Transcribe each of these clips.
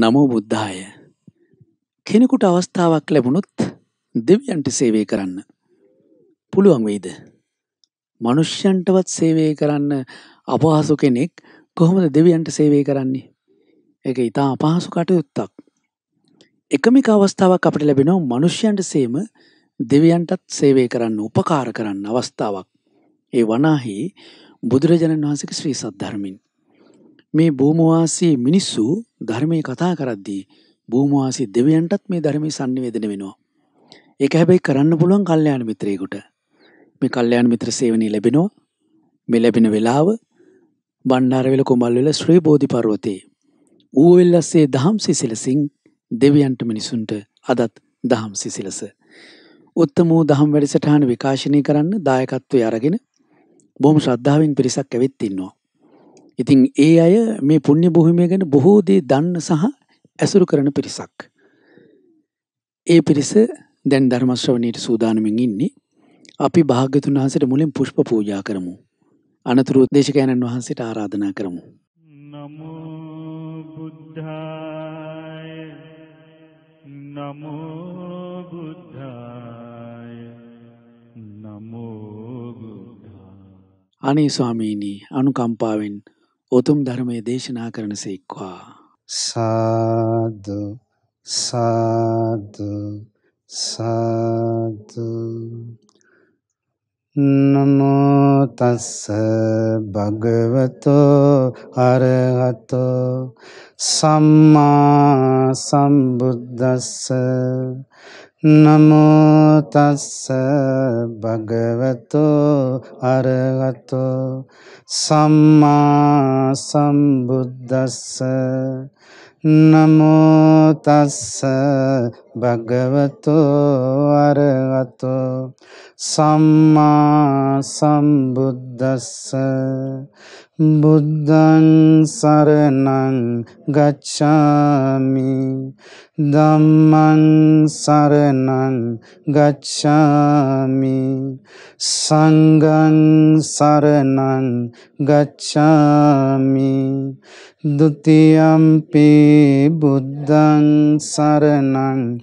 නමෝ බුද්ධාය. කෙනෙකුට අවස්ථාවක් ලැබුණොත් දෙවියන්ට සේවය කරන්න. පුළුවන් වෙයිද. මනුෂ්‍යන්ටවත් සේවය කරන්න අපහසු කෙනෙක් කොහොමද දෙවියන්ට සේවය කරන්නේ. එක ඉතා අපහසු කටයුත්තක්. එකමික අවස්ථාවක් අපට ලැබෙනව මනුෂ්‍යන්ට සේම දෙවියන්ටත් සේවය කරන්න උපකාර කරන්න අවස්ථාවක්. ඒ වනාහි බුදුරජාණන් වහන්සක ශ්‍රී සද්ධර්මින්. මේ භූමවාසී මිනිස්සු ධර්මය කතා කරද්දී භූමවාසී දෙවියන්ටත් මේ ධර්මය සංනිවේදන වෙනවා. ඒක හැබැයි කරන්න පුළුවන් කල්්‍යයාන මිත්‍රයකුට මේ කල්්‍යයාන මිත්‍ර සේවනී ලැබෙනවා මෙ ලැබෙන වෙලාව බණ්ඩාරවෙල කොමල්වෙල ශ්‍රී බෝධි පරුවතේ ඌවෙල්ලස්සේ දහම් සිසිලසින් දෙවියන්ට මිනිසුන්ට අදත් දහම් සිසිලස. උත්තමූ දහම් වැඩසටහන විකාශනය කරන්න දායකත්වය අරගෙන බොහම ශ්‍රද්ධාවෙන් පිරිසක් ඇවිත්තින්නවා. ඉතින් ඒ අය මේ පුුණ්‍ය බොහොමිය ගැන බොහෝදේ දන්න සහ ඇසුරු කරන පිරිසක්. ඒ පිරිස දැන් ධර්මශ්‍රවනයට සූදානමින් ඉන්නේ අපි භාග්‍යතුන් වහන්සට මුලින් පුෂ්ප පූජා කරමු. අනතුරු උද්දේශකයණන් වහන්සට ආරාධනා කරමු. නමුබුද්ධාය නමුබුද්ධාය නමුබුද්ධා අනේ ස්වාමීණී අනුකම්පාවෙන් උතුම් ධර්මය දේශනා කරන සේක්වා. සාදු සාදු සාදු නමෝතස්ස භගවතෝ අරහතෝ සම්මා සම්බුද්දස්ස නමෝතස්ස භගවතෝ අරගතෝ සම්මා සම්බුද්දස්ස නමෝතස්ස භගවතු අරහතු සම්මා සම්බුද්දස්ස බුද්ධං සරණං ගච්ඡාමි ධම්මං සරණං ගච්ඡාමි සංඝං සරණං ගච්ඡාමි ဒ ුතියම්පි බුද්ධං සරණං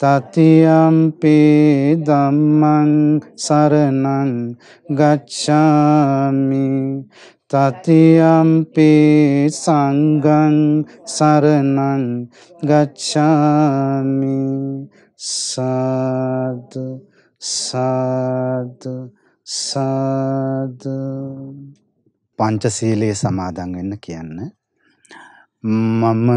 තතියම්පි ධම්මං සරණං ගච්ඡාමි තතියම්පි සංඝං සරණං ගච්ඡාමි සාදු සාදු සාදු පංචශීලයේ සමාදන් වෙන්න කියන්නේ මම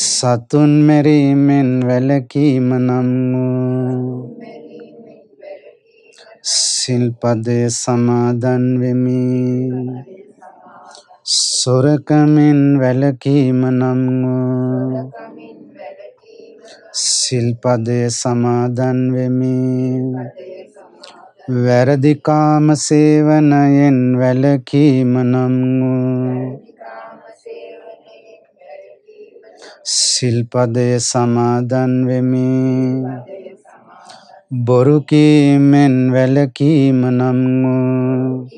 සතුන් මෙරීමෙන් වැලකීම නම් වූ සිල්පදය සමාදන් වෙමි සොරකමින් වැලකීම නම් වූ සිල්පදය සමාදන් වෙමි වැරදිකාම සේවනයෙන් වැලකීම නම් වූ සිල්පදය සමාදන් වෙමි බොරු කීමෙන් වැළකීම නම් වූ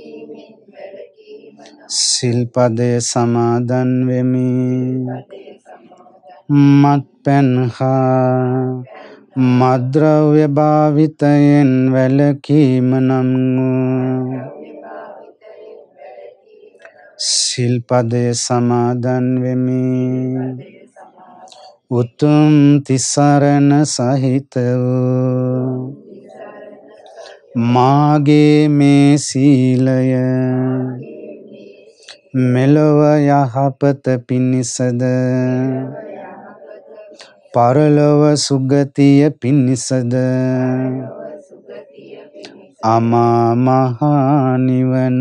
සිල්පදය සමාදන් වෙමි මත් පැන්හා මද්‍රව්‍ය භාවිතයෙන් වැළකීම නම් වූ සිල්පදය සමාදන් වෙමි උතුම් තිසරණ සහිත මාගේ මේ සීලය මෙලොව යහපත පිණිසද පරලොව සුගතිය පිණිසද අමා මහා නිවන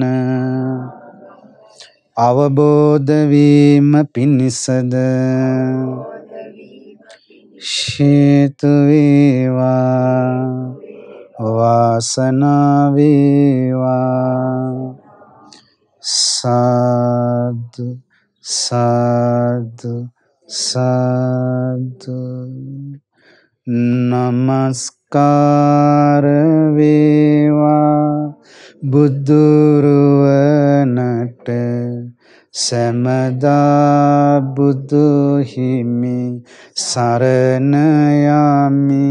අවබෝධ වීම පිණිසද හේතු වේවා වාසනාව වේවා සාදු සාදු සාදු නමස්කාර වේවා බුදුරුවනට සැමදා බුදුහිමි සරණයමි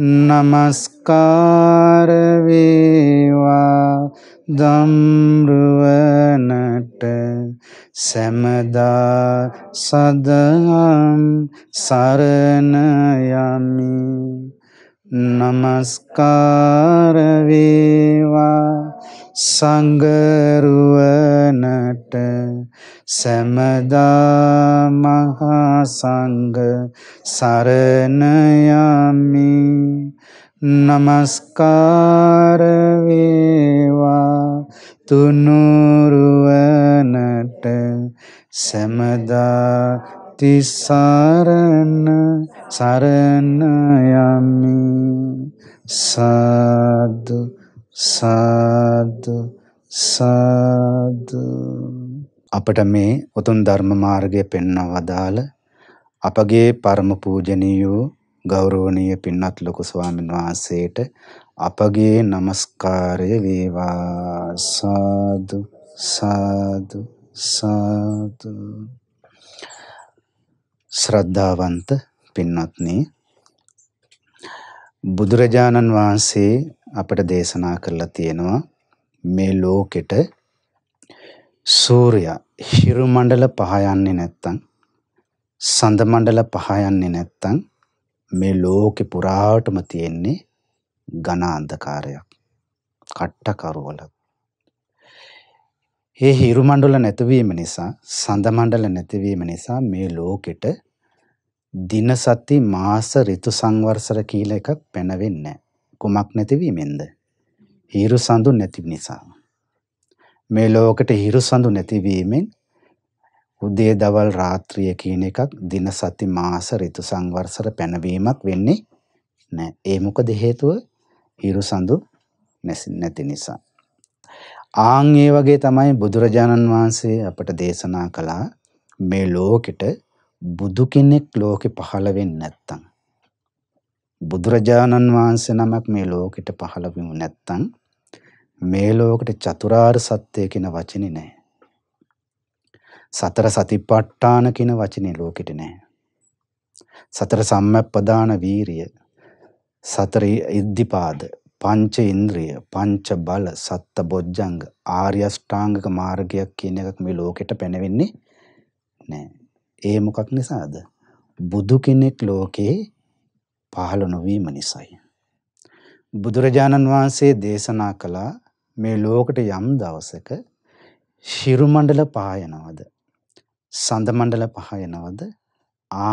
නමස්කාරවේවා දම්රුවනට සැමදා සදහම් සරණයමි නමස්කාරවේවා සංගරුවනට සැමදා මහා සංඝ සරණ යමි নমස්කාර වේවා තුනුරුවනට සැමදා තිසරණ සරණ යමි සාදු සාදු සාදු අපට මේ උතුම් ධර්ම මාර්ගය පෙන්වා වදාළ අපගේ පරම පූජනීය ගෞරවනීය පින්වත් ලොකු ස්වාමීන් වහන්සේට අපගේ নমස්කාරය වේවා සාදු සාදු සාදු ශ්‍රද්ධාවන්ත පින්වත්නි බුදුරජාණන් වහන්සේ අපට දේශනා කරලා තියෙනවා මේ ලෝකෙට සූර්යා හිරු මණ්ඩල පහ යන්නේ නැත්තම් සඳ මණ්ඩල පහ යන්නේ නැත්තම් මේ ලෝකෙ පුරාවටම තියෙන්නේ ඝන අන්ධකාරයක් කට්ට කරවලක් ඒ හිරු මණ්ඩල නැතිවීම නිසා සඳ මණ්ඩල නැතිවීම නිසා මේ ලෝකෙට දින සති මාස ඍතු සංවර්ෂර කියලා එකක් පැනවෙන්නේ නැහැ. කුමක් නැතිවීමෙන්ද? හිරු සඳු නැති නිසා. මේ ලෝකෙට හිරු සඳු නැතිවීමෙන් උදේ දවල් රාත්‍රිය කියන එකක් දින සති මාස ඍතු සංවර්ෂර පැනවීමක් වෙන්නේ නැහැ. ඒ මොකද හේතුව? හිරු සඳු නැති නිසා. ආන් ඒ වගේ තමයි බුදුරජාණන් වහන්සේ අපට දේශනා කළා මේ ලෝකෙට බුදු කෙනෙක් ලෝකෙ පහළ වෙන්නේ නැත්තම් බුදුරජාණන් වහන්සේ නමක් මේ ලෝකෙට පහළ වෙමු නැත්තම් මේ ලෝකෙට චතුරාර්ය සත්‍ය කියන වචනේ නැහැ. සතර සතිපට්ඨාන කියන වචනේ ලෝකෙට නැහැ. සතර සම්මප්පදාන වීරිය සතර ඉද්ධිපාද පංච ඉන්ද්‍රිය පංච බල සත්ත බොජ්ජංග ආර්ය අෂ්ටාංගික මාර්ගයක් කියන එකක් මේ ලෝකෙට පැනවෙන්නේ නැහැ. ඒ මොකක් නිසාද? බුදු කෙනෙක් ලෝකේ පහළ නොවීම නිසයි. බුදුරජාණන් වහන්සේ දේශනා කළා මේ ලෝකට යම් දවසක ශිරු මණ්ඩල පහ යනවද සඳ මණ්ඩල පහ යනවද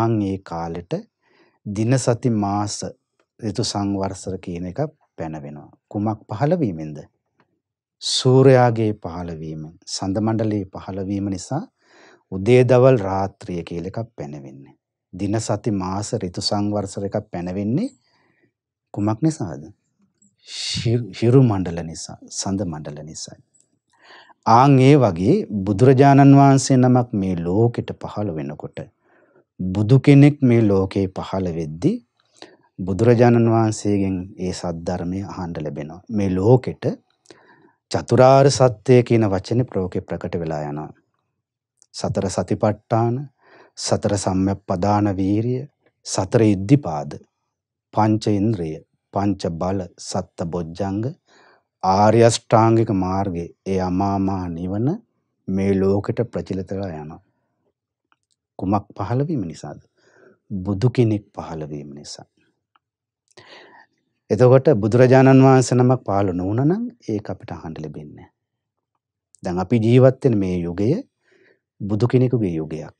ආන් ඒ කාලෙට දින සති මාස ඍතු සංවර්ෂර කියන එක පැනවෙනවා. කුමක් පහළවීමෙන්ද? සූර්යාගේ පහළවීමෙන්. සඳ මණ්ඩලයේ පහළවීම නිසා උදේ දවල් රාත්‍රිය කියලා එකක් පැනවෙන්නේ. දින සති මාස ඍතු සංවර්ෂර එකක් පැනවෙන්නේ කුමක් නිසාද? හිරු මණ්ඩල නිසා, සඳ මණ්ඩල නිසා. ආන් ඒ වගේ බුදුරජාණන් වහන්සේ නමක් මේ ලෝකෙට පහළ වෙනකොට බුදු කෙනෙක් මේ ලෝකේ පහළ වෙද්දී බුදුරජාණන් වහන්සේගෙන් ඒ සද්ධර්මය අහන්න ලැබෙනවා. මේ ලෝකෙට චතුරාර්ය සත්‍ය කියන වචනේ ප්‍රෝකේ ප්‍රකට වෙලා යනවා. සතර සතිපට්ඨාන සතර සම්‍යක් පදාන වීරිය, සතර ඉද්ධිපාද, පංච ඉන්ද්‍රිය, පංච බල, සත්ත බොජ්ජංග, ආර්ය අෂ්ටාංගික මාර්ගයේ ඒ අමාමහ නිවන මේ ලෝකෙට ප්‍රචලිත වෙලා යනවා. කුමක් පහළ වීම නිසාද? බුදු කෙනෙක් පහළ වීම නිසා. එතකොට බුදුරජාණන් වහන්සේ නමක් පහළ නොවුණා නම් ඒක අපිට අහන්න ලැබෙන්නේ නැහැ. දැන් අපි ජීවත් වෙන මේ යුගය බුදු කෙනෙකුගේ යුගයක්.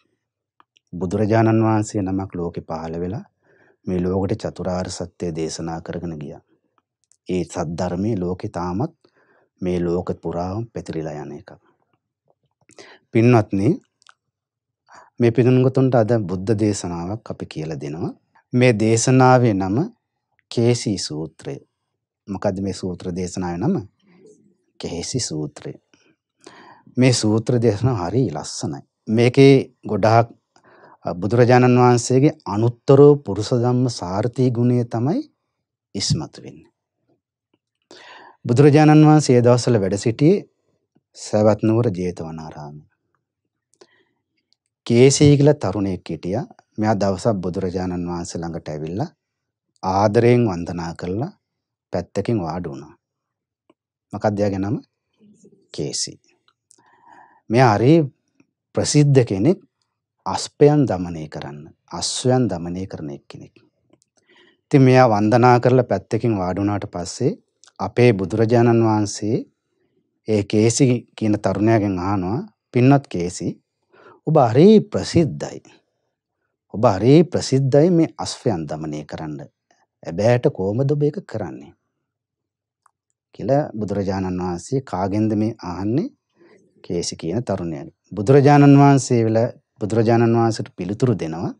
බුදුරජාණන් වහන්සේ නමක් ලෝකෙ පහළ වෙලා මේ ලෝකෙට චතුරාර්ය සත්‍ය දේශනා කරගෙන ගියා. ඒ සද්ධර්මයේ ලෝකෙ තාමත් මේ ලෝක පුරාම පැතිරිලා යන එකක්. පින්වත්නි මේ පින්වතුන්ට අද බුද්ධ දේශනාවක් අපි කියලා දෙනවා. මේ දේශනාවේ නම කේසී සූත්‍රය. මොකද මේ සූත්‍ර දේශනාවේ නම? කේසි සූත්‍රය. මේ සූත්‍ර දේශනාව හරි ලස්සනයි. මේකේ ගොඩාක් බුදුරජාණන් වහන්සේගේ අනුත්තරෝ පුරුෂ ධම්ම සාර්ථී ගුණය තමයි ඉස්මතු වෙන්නේ. බුදුරජාණන් වහන්සේ ඒ දවස්වල වැඩ සිටියේ සවැත් නුවර ජේතවනාරාමයේ. කේසී කියලා තරුණයෙක් හිටියා. මෙයා දවසක් බුදුරජාණන් වහන්සේ ළඟට ඇවිල්ලා ආදරයෙන් වන්දනා කරලා පැත්තකින් වාඩි වුණා. මොකක්ද යාගේ නම? කේසී. මෙයා හරි ප්‍රසිද්ධ කෙනෙක් අස්පයන් দমনය කරන්න අස්වැයන් দমনය කරන එක්කෙනෙක්. ඉතින් මෙයා වන්දනා කරලා පැත්තකින් වාඩි වුණාට පස්සේ අපේ බුදුරජාණන් වහන්සේ ඒ කේසි කියන තරුණයාගෙන් අහනවා පින්වත් කේසි ඔබ හරි ප්‍රසිද්ධයි. ඔබ හරි ප්‍රසිද්ධයි මේ අස්වැයන් দমনය කරන්න. හැබැයිට කොහමද ඔබ ඒක කරන්නේ? කියලා බුදුරජාණන් වහන්සේ කාගෙන්ද මේ අහන්නේ? කේසි කියන තරුණයාගෙන්. බුදුරජාණන් වහන්සේ වෙලා බුදුරජාණන් වහන්සේට පිළිතුරු දෙනවා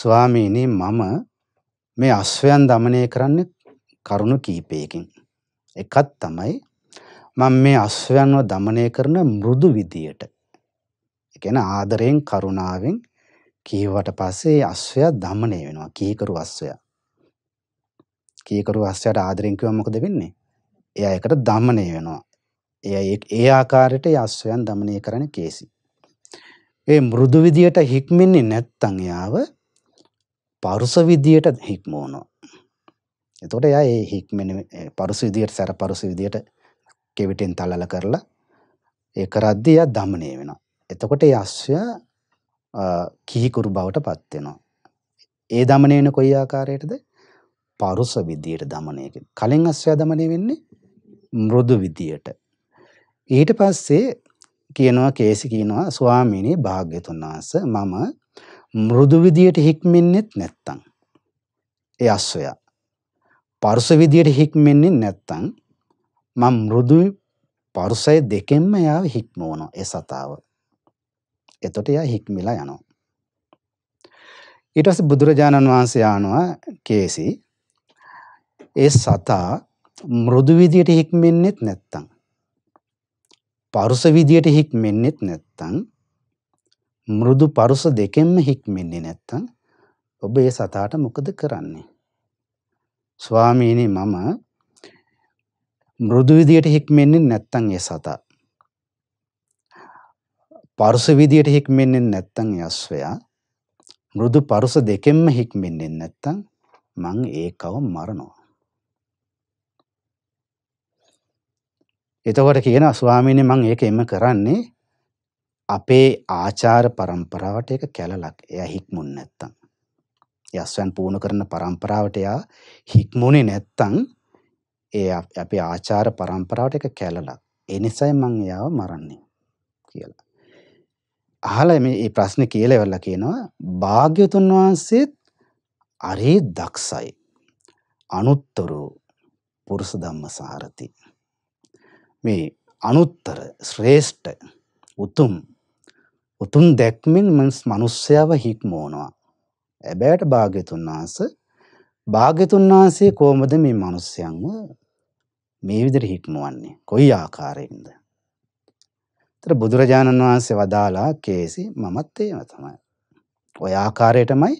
ස්වාමීනි මම මේ අශ්වයන් দমনය කරන්නේ කරුණු කීපයකින් එකක් තමයි මම මේ අශ්වයන්ව দমনය කරන මෘදු විදියට ඒ කියන්නේ ආදරයෙන් කරුණාවෙන් කීවට පස්සේ අශ්වයා দমনය වෙනවා කීකරු අශ්වයා කීකරු අශ්වයාට ආදරෙන් කිව්වම මොකද වෙන්නේ එයා ඒකට দমনය වෙනවා එයා ඒ ආකාරයට ඒ අශ්වයන් দমনය කරන කේසි ඒ මෘදු විදියට හික්මෙන්නේ නැත්තං එයාව පරුස විදියට හික්මෝනවා. එතකොට එයා ඒ හික්මෙන පරුස විදියට සැර පරුස විදියට කෙවිටෙන් තලල කරලා ඒ කරද්දී එයා দমনය වෙනවා. එතකොට ඒ අශ්වය කිහිකුරු බවට පත් වෙනවා. ඒ দমনය වෙන කොයි ආකාරයකටද? පරුස විදියට দমনය කලින් අශ්වය দমনය වෙන්නේ මෘදු විදියට. ඊට පස්සේ කියනවා කේසි කියනවා ස්වාමීනි භාග්‍යතුන් වහන්සේ මම මෘදු විදියට හික්මෙන්නෙත් නැත්තම් ඒ අස්සය පරුස විදියට හික්මෙන්නේ නැත්තම් මම මෘදු පරුසය දෙකෙන්ම යාව හික්මවනවා ඒ සතාව එතකොට එයා හික්මිලා යනවා ඊට පස්සේ බුදුරජාණන් වහන්සේ ආනවා කේසි ඒ සතා මෘදු විදියට හික්මෙන්නෙත් නැත්තම් පරුස විදියට හික්මෙන්නෙත් නැත්තං මෘදු පරුස දෙකෙන්ම හික්මෙන්නේ නැත්තං ඔබ ඒ සතාට මොකද කරන්නේ. ස්වාමීනි මම මෘදු විදියට හික්මෙන්නේ නැත්තං ඒ සතා. පරුස විදියට හික්මෙන්නේ නැත්තං යස්වයා මෘදු පරුස දෙකෙන්ම හික්මෙන්නේ නැත්තං මං ඒකව මරනවා. එතකොට කියන ස්වාමීනි මං ඒක එම කරන්නේ අපේ ආචාර પરම්පරාවට ඒක කැලලක්. එයා හික්මුන් නැත්තම්. යස්වැන් පුහුණු කරන પરම්පරාවට එයා හික්මුනේ නැත්තම් ඒ අපේ ආචාර પરම්පරාවට ඒක කැලලක්. ඒ නිසයි මං එයාව මරන්නේ කියලා. අහලා මේ මේ ප්‍රශ්නේ කියලා ඉවරලා කියනවා භාග්‍යතුන් වහන්සේත් අරේ දක්ෂයි. අනුත්තරු පුරුෂ ධම්ම සාරති. මේ අනුත්තර ශ්‍රේෂ්ඨ උතුම් උතුම් දැක්මින් මනුස්සයව හික්මෝනවා. ඇබෑට භාග්‍යතුන් වහන්ස භාග්‍යතුන් වහන්සේ කොහොමද මේ මනුස්සයන්ව මේ විදිහට හික්මවන්නේ? කොයි ආකාරයෙන්ද? ඒතර බුදුරජාණන් වහන්සේ වදාලා කේසි මමත් ඒව තමයි. ওই ආකාරයටමයි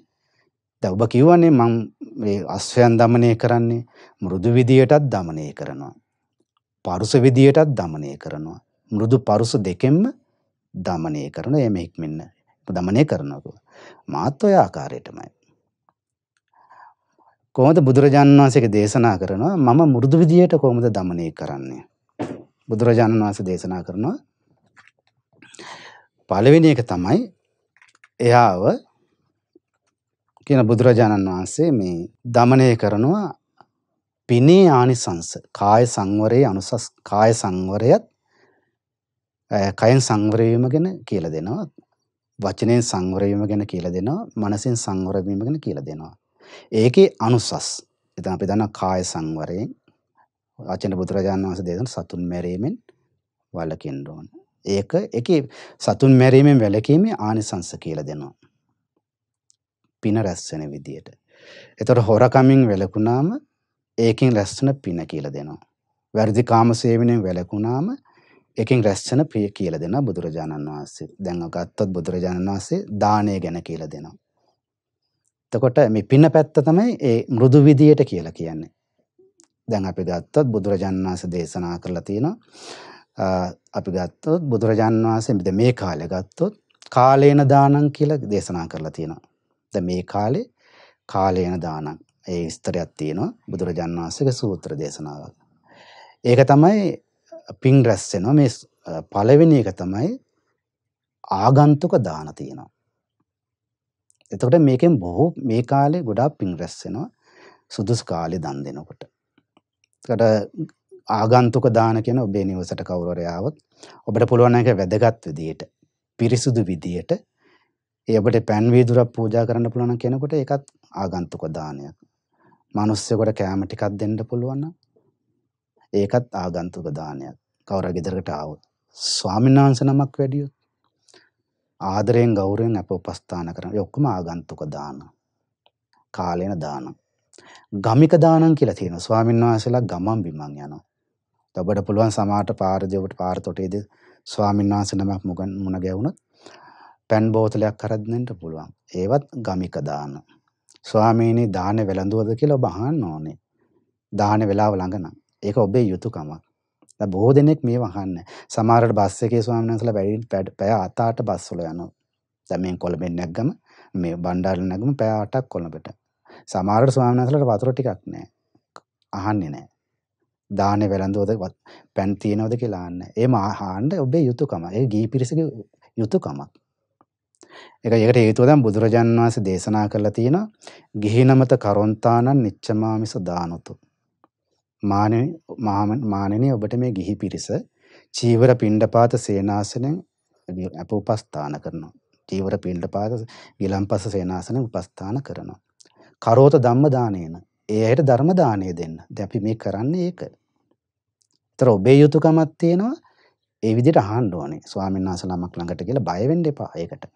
දැන් ඔබ කිව්වනේ මම මේ අස්වැයන් দমনය කරන්නේ මෘදු විදියටත් দমনය කරනවා. පරුස විදියටත් දමනය කරනවා. මෘදු පරුස දෙකෙන්ම දමනය කරන එම හික්මෙන්න දමනය කරනකුව. මාත් ඔය ආකාරයටමයි. කොහොමද බුදුරජාණන් වහන්සේක දේශනා කරනවා මම මුරුදු විදියට කොහොමද දමනය කරන්නේ. බුදුරජාණන් වහන්සේ දේශනා කරනවා පළවෙනි එක තමයි එයාව කියන බුදුරජාණන් වහන්සේ මේ දමනය කරනවා පිනේ ආනිසංස කාය සංවරයේ අනුසස් කාය සංවරයත් කයෙන් සංවර වීම ගැන කියලා දෙනවා වචනෙන් සංවර වීම ගැන කියලා දෙනවා මනසෙන් සංවර වීම ගැන කියලා දෙනවා ඒකේ අනුසස් එතන අපි දන්නා කාය සංවරයෙන් වචන බුදුරජාණන් වහන්සේ දේශන සතුන් මැරීමෙන් වළකින්න ඕන. ඒක ඒකේ සතුන් මැරීමෙන් වැළකීමේ ආනිසංස කියලා දෙනවා. පින රැස් වෙන විදියට. ඒතර හොරකමින් වැළකුණාම ඒකෙන් රැස්සන පින කියලා දෙනවා. වැරදි කාම සේවනයෙන් වැළකුණාම එකෙන් රැස්සන ප්‍රිය කියලා දෙනවා බුදුරජාණන් වහන්සේ. දැන් ගත්තොත් බුදුරජාණන් වහන්සේ දානය ගැන කියලා දෙනවා. එතකොට මේ පින පැත්ත තමයි ඒ මෘදු විදියට කියලා කියන්නේ. දැන් අපි ගත්තොත් බුදුරජාණන් වහන්සේ දේශනා කරලා තියෙනවා අපි ගත්තොත් බුදුරජාණන් වහන්සේ මේ කාලේ ගත්තොත් කාලේන දානං කියලා දේශනා කරලා තියෙනවා. දැන් මේ කාලේ කාලේන දානං ඒ විස්තරයක් තියෙනවා බුදුරජාන් වහන්සේගේ සූත්‍ර දේශනාවක්. ඒක තමයි පින් රැස් වෙනවා මේ පළවෙනි එක තමයි ආගන්තුක දාන තියෙනවා. එතකොට මේකෙන් බොහෝ මේ කාලේ ගොඩාක් පින් රැස් වෙනවා සුදුසු කාලේ දන් දෙනකොට. එතකොට ආගන්තුක දාන කියන ඔබේ නිවසට කවුරු හරි ආවොත් ඔබට පුළුවන් ඒක වැදගත් විදියට පිරිසුදු විදියට ඒ ඔබට පෑන් වීදුරක් පූජා කරන්න පුළුවන් කෙනෙකුට ඒකත් ආගන්තුක දානයක්. මිනිස්සුෙකුට කෑම ටිකක් දෙන්න පුළුවන් නම් ඒකත් ආගන්තුක දානයක්. කවුරු ගෙදරකට ආවොත් ස්වාමීන් වහන්සේ නමක් වැඩියොත් ආදරයෙන් ගෞරවයෙන් අප උපස්ථාන කරන ඒ ඔක්කොම ආගන්තුක දාන. කාලේන දාන. ගමික දානම් කියලා තියෙනවා. ස්වාමීන් වහන්සේලා ගමන් බිමන් යනවා. ඔබට පුළුවන් සමාහට පාරදී ඔබට පාරතොටේදී ස්වාමීන් වහන්සේ නමක් මුණ ගැවුණොත් පැන් බෝතලයක් අරන් දෙන්න පුළුවන්. ඒවත් ගමික දාන. ස්වාමීනි දාන වැළඳුවද කියලා ඔබ අහන්න ඕනේ. දාන වෙලාව ළඟ නම්. ඒක ඔබේ යුතුයකමක්. දැන් බොහෝ දෙනෙක් මේව අහන්නේ. සමහරවිට බස් එකේ ස්වාමීන් වහන්සේලා වැඩි පැය 7-8 බස් වල යනවා. දැන් මෙන් කොළඹෙන් නැග්ගම මේ බණ්ඩාරෙන් නැගම පැය 8ක් කොළඹට. සමහරවිට ස්වාමීන් වහන්සේලාට වතුර ටිකක් නැහැ. අහන්නේ නැහැ. දානේ වැළඳුවද පැන් තියනවද කියලා අහන්නේ. ඒ මහාණ්ඩ ඔබේ යුතුයකම. ඒ ගී පිරිසගේ යුතුයකමක්. ඒක ඒකට හේතුව දැන් බුදුරජාන් වහන්සේ දේශනා කරලා තියෙනවා ගිහිනමත කරොන්තානං නිච්චමාමිස දානතු මානෙ මානෙනි ඔබට මේ ගිහි පිරිස චීවර පිණ්ඩපාත සේනාසනෙන් අප උපස්ථාන කරනවා චීවර පිණ්ඩපාත ගිලම්පස සේනාසනෙන් උපස්ථාන කරනවා කරෝත ධම්ම දානේන ඒ අයට ධර්ම දානය දෙන්න දැන් අපි මේ කරන්නේ ඒක ඒතර ඔබේ යුතුයකමක් තියෙනවා ඒ විදිහට අහන්න ඕනේ ස්වාමීන් වහන්සේ ළමක් ළඟට කියලා බය වෙන්න එපා ඒකට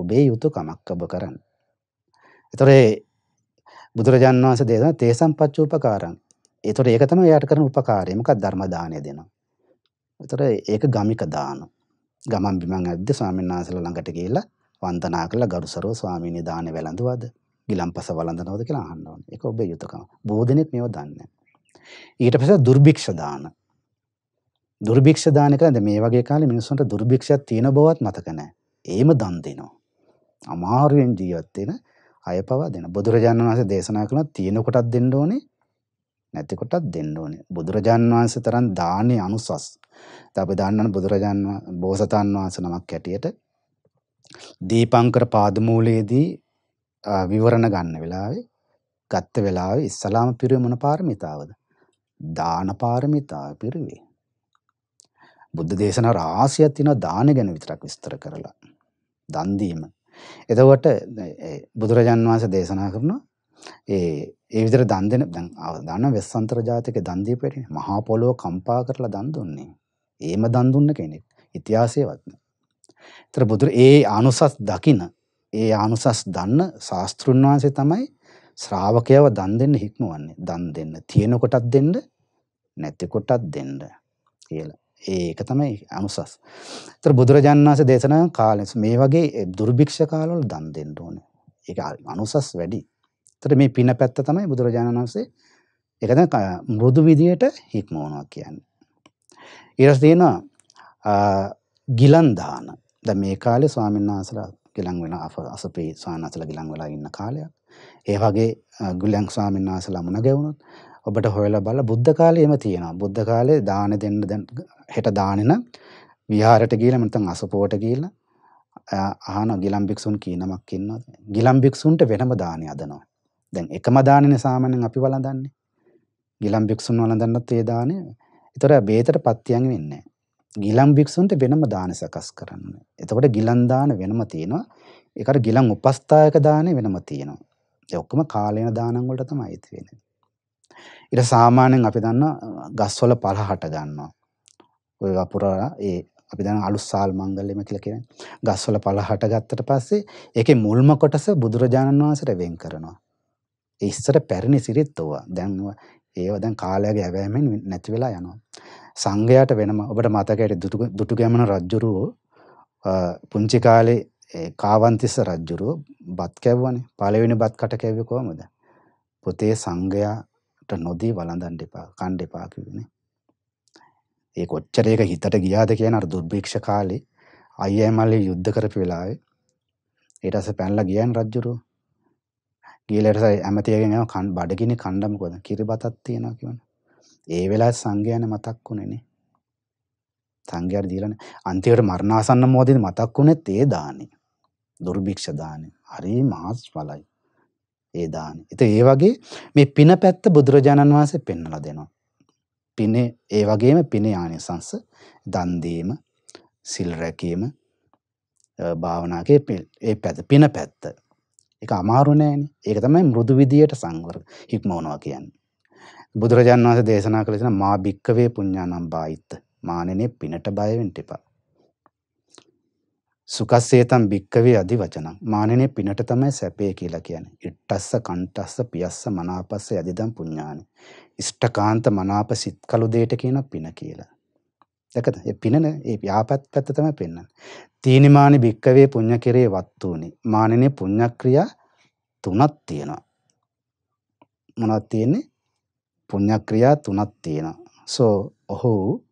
ඔබේ යුතුයකමක් ඔබ කරන්න. ඒතොර බුදුරජාන් වහන්සේ දේශනා තේසම් පච්චූපකාරං. ඒතොර ඒක තමයි යාට කරන උපකාරය. මොකක් ධර්ම දාණය දෙනවා. ඒතොර ඒක ගමික දාන. ගමන් බිමන් ඇද්ද ස්වාමීන් වහන්සේලා ළඟට ගිහිල්ලා වන්දනා කරලා ගරුසරෝ ස්වාමීන් දාන වැළඳුවද? ගිලම්පස වළඳනවද කියලා අහන්න ඕනේ. ඒක ඔබේ යුතුයකම. බෝධනෙත් මේව දන්නේ ඊට පස්සේ දුර්භික්ෂ දාන. දුර්භික්ෂ දාන කියන්නේ මේ වගේ කාලේ මිනිස්සුන්ට දුර්භික්ෂයක් තියෙන බවත් මතක නැහැ. ඒම දන් දෙනවා. අමාරුවෙන් ජීවත් වෙන අය පවා දෙන. බුදුරජාණන් වහන්සේ දේශනා කළා තියෙන කොටක් දෙන්න ඕනේ නැති කොටක් දෙන්න ඕනේ. බුදුරජාණන් වහන්සේ තරම් දානේ අනුසස්. ඉතින් අපි දන්නවනේ බුදුරජාණන් බෝසතාන් වහන්සේ නමක් හැටියට දීපංකර පාදමූලයේදී විවරණ ගන්න වෙලාවේ ගත්ත වෙලාවේ ඉස්සලාම පිරුවේ මොන පාරමිතාවද? දාන පාරමිතාව පිරුවේ. බුද්ධ දේශනා රාශියක් තියෙනවා දාන ගැන විතරක් විස්තර කරලා. දන් දීම. එතකොට බුදුරජාන් වහන්සේ දේශනා කරනවා ඒ ඒ විදිහට දන් දෙන දැන් දන්න වෙස්සන්තර ජාතිකේ දන් දීපේටනේ මහා පොළොව කම්පා කරලා දන් දුන්නේ. ඒම දන් දුන්න කෙනෙක් ඉතිහාසයේවත් නෑ. ඒතර බුදුර ඒ ආනුසස් දකින ඒ ආනුසස් දන්න ශාස්ත්‍රුන් වහන්සේ තමයි ශ්‍රාවකයව දන් දෙන්න හික්මවන්නේ. දන් දෙන්න තියෙන කොටත් දෙන්න නැති කොටත් දෙන්න කියලා. ඒක තමයි අනුසස්. ඒතර බුදුරජාණන් වහන්සේ දේශනා කාලෙස් මේ වගේ දුර්භික්ෂ කාලවල දන් දෙන්න ඕනේ. ඒක අනුසස් වැඩි. ඒතර මේ පින පැත්ත තමයි බුදුරජාණන් වහන්සේ ඒක තමයි මෘදු විදියට හික්මවනවා කියන්නේ. ඊට තියෙනවා ගිලන් දාන. දැන් මේ කාලේ ස්වාමීන් වහන්සේලා ගිලන් වෙන අසපේ ස්වාමීන් වහන්සේලා ගිලන් වෙලා ඉන්න කාලයක්. ඒ වගේ ගුලන් ස්වාමීන් වහන්සේලා මුණ ගැහුණොත් ඔබට හොයලා බලලා බුද්ධ කාලේ එහෙම තියෙනවා. බුද්ධ කාලේ දාන දෙන්න දැන් හෙට දානෙන විහාරයට ගිහලා නැත්නම් අසපුවට ගිහලා අහන ගිලම් භික්ෂුන් කීනමක් ඉන්නවද? ගිලම් භික්ෂුන්ට වෙනම දානය අදනවා. දැන් එකම දානෙනේ සාමාන්‍යයෙන් අපි වළඳන්නේ. ගිලම් භික්ෂුන් වළඳන්නත් ඒ දානය. ඒතර බේතට පත්‍යයන් වෙන්නේ ගිලම් භික්ෂුන්ට වෙනම දාන සකස් කරන්න. එතකොට ගිලන් දාන වෙනම තියෙනවා. ඒකට ගිලන් උපස්ථායක දාන වෙනම තියෙනවා. ඒ ඔක්කොම කාලේන දානන් වලට තමයි ඇති වෙන්නේ. ඊට සාමාන්‍යයෙන් අපි දන්නවා ගස්වල පළ හට ගන්නවා. ඔය වපුරා ඒ අපි දැන් අලුත් සාල් මංගල්‍යම කියලා කියන්නේ. ගස්වල පළ හටගත්තට පස්සේ ඒකේ මුල්ම කොටස බුදුරජාණන් වහන්සේට වෙන් කරනවා. ඒ ඉස්සර පැරණි සිරිත් ඕවා. දැන් ඒවා දැන් කාලයගේ ඇවෑමෙන් නැති වෙලා යනවා. සංඝයාට වෙනම ඔබට මතකයි දුටු ගැමන රජුරෝ පුංචි කාලේ කාවන්තිස්ස රජුරෝ බත් කැව්වනේ. පළවෙනි බත් කට කැව්වේ කොහමද? පොතේ සංඝයාට නොදී වළඳන් දෙපා, කන් දෙපා කිව්වනේ. ඒ කොච්චර ඒක හිතට ගියාද කියන අර දුර්භික්ෂ කාලේ අයියා මල්ලේ යුද්ධ කරපු වෙලාවේ ඊට පස්සේ පැනලා ගියන් රජුරෝ ගිහලා ඊට පස්සේ ඇමතියගෙන යන කන් බඩගිනි කණ්ඩා මොකද කිරිබතක් තියනවා කියවන ඒ වෙලාවේ සංඝයාන මතක් වුණේනේ සංඝයාට දීලානේ අන්තිමට මරණාසන්න මොහොතේදී මතක් වුණෙත් ඒ දානේ දුර්භික්ෂ දානේ හරි මහත්ඵලයි ඒ දානේ. ඉතින් ඒ වගේ මේ පින පැත්ත බුදුරජාණන් වහන්සේ පෙන්වලා දෙනවා. පින ඒ වගේම පින ආනිසංස දන් දීම සිල් රැකීම භාවනාකේ ඒ පැත්ත පින පැත්ත ඒක අමාරු නෑනේ ඒක තමයි මෘදු විදියට සංවර හික්මවනවා කියන්නේ බුදුරජාන් වහන්සේ දේශනා කළ තියෙන මා භික්කවේ පුඤ්ඤානම් බායිත් මානෙනේ පිනට බය වෙන්න එපා සුකස්සේතම් භික්කවේ අදි වචනම් මානනේ පිනට තමයි සැපේ කියලා කියන්නේ. ඉට්ටස්ස කණ්ඨස්ස පියස්ස මනාපස්ස යදිදම් පුඤ්ඤානි. ඉෂ්ඨකාන්ත මනාප සිත්කලු දෙයට කියන පින කියලා. දැකද? ඒ පිනන ඒ යාපත් පැත්ත තමයි පෙන්වන්නේ. තීනිමානි භික්කවේ පුඤ්ඤ කෙරේ වත්තුනි. මානනේ පුඤ්ඤක්‍රියා තුනක් තියෙනවා. මොනවද තියෙන්නේ? පුඤ්ඤක්‍රියා තුනක් තියෙනවා. සෝ ඔහු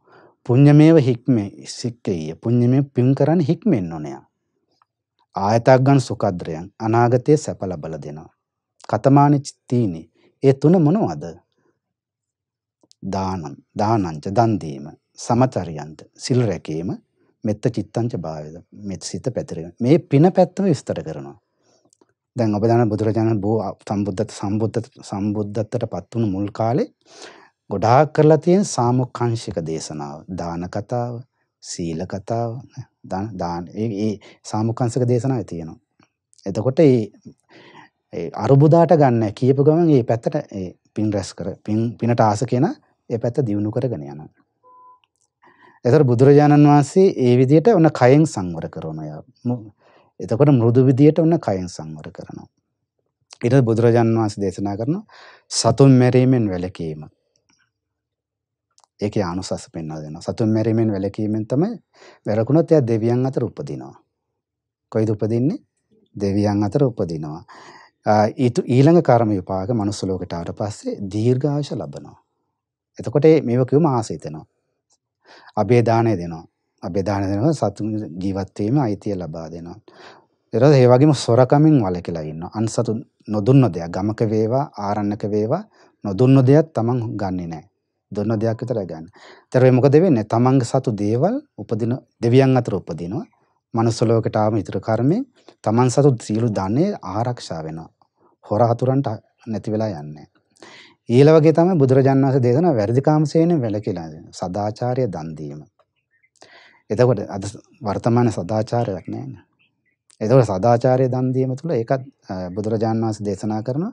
පුඤ්ඤමේව හික්මේ සික්කෙය පුඤ්ඤමේ පින් කරන්නේ හික්මෙන්න ඕනේ ආයතක් ගන්න සුකද්‍රයන් අනාගතයේ සැප ලබලා දෙනවා කතමානි තීනේ ඒ තුන මොනවද දානං දානංච දන් දීම සමතරියන්ත සිල් රැකීම මෙත්ත චිත්තංච භාවයද මෙත් සිත පැතිරෙන මේ පින පැත්තම විස්තර කරනවා දැන් ඔබ දන්න බුදුරජාණන් බෝ සම්බුද්ධ සම්බුද්ධ සම්බුද්ධත්වයට පත් වුණු මුල් කාලේ ගොඩාක් කරලා තියෙන සාමුක්ඛංශික දේශනාව. දාන කතාව, සීල කතාව, දාන ඒ ඒ සාමුක්ඛංශික දේශනාවේ තියෙනවා. එතකොට ඒ ඒ අරුබුදාට ගන්න කියපු ගමන් මේ පැත්තට ඒ පින් රැස් කර පින් පිනට ආස කියන ඒ පැත්ත දියුණු කරගෙන යනවා. එතකොට බුදුරජාණන් වහන්සේ ඒ විදිහට ඔන්න කයෙන් සංවර කරනවා. එතකොට මෘදු විදියට ඔන්න කයෙන් සංවර කරනවා. ඊට බුදුරජාණන් වහන්සේ දේශනා කරන සතුන් මැරීමෙන් වැළකීම ඒක ආනුසස් පෙන්වා දෙනවා. සතුන් මැරීමෙන් වැළකීමෙන් තමයි වැරකුණොත් එයා දෙවියන් අතර උපදිනවා. කොයිද උපදින්නේ? දෙවියන් අතර උපදිනවා. ඊළඟ කර්ම විපාක මනුස්ස ලෝකයට ආවට පස්සේ දීර්ඝායස ලබනවා. එතකොට මේව කිව්වම ආසය දෙනවා. අබේදානය දෙනවා. අබේදානය දෙනවා සතුන් ජීවත් වීම අයිතිය ලබා දෙනවා. ඊට ඒ වගේම සොරකමින් වළකලා ඉන්නවා. අන්සතු නොදුන්න දෙයක් ගමක වේවා ආරණ්‍යක වේවා නොදුන්න දෙයක් Taman ගන්නෙ නැහැ. දොන්න දෙයක් විතරයි ගන්න. ඒතර මේ මොකද වෙන්නේ? තමන්ගේ සතු දේවල් උපදින දෙවියන් අතර උපදිනවා. මනුස්ස ලෝකයට ආවම ඊතර කර්මෙන් තමන් සතු සියලු ධනෙ ආරක්ෂා වෙනවා. හොර හතුරන්ට නැති වෙලා යන්නේ. ඊළ වගේ තමයි බුදුරජාණන් වහන්සේ දේශනා වැඩිකාමසේනෙන් වැළකීලා සදාචාරය දන් දීම. එතකොට අද වර්තමාන සදාචාරයක් නැහැ නේ. එතකොට සදාචාරය දන් දීම තුළ ඒකත් බුදුරජාන් වහන්සේ දේශනා කරන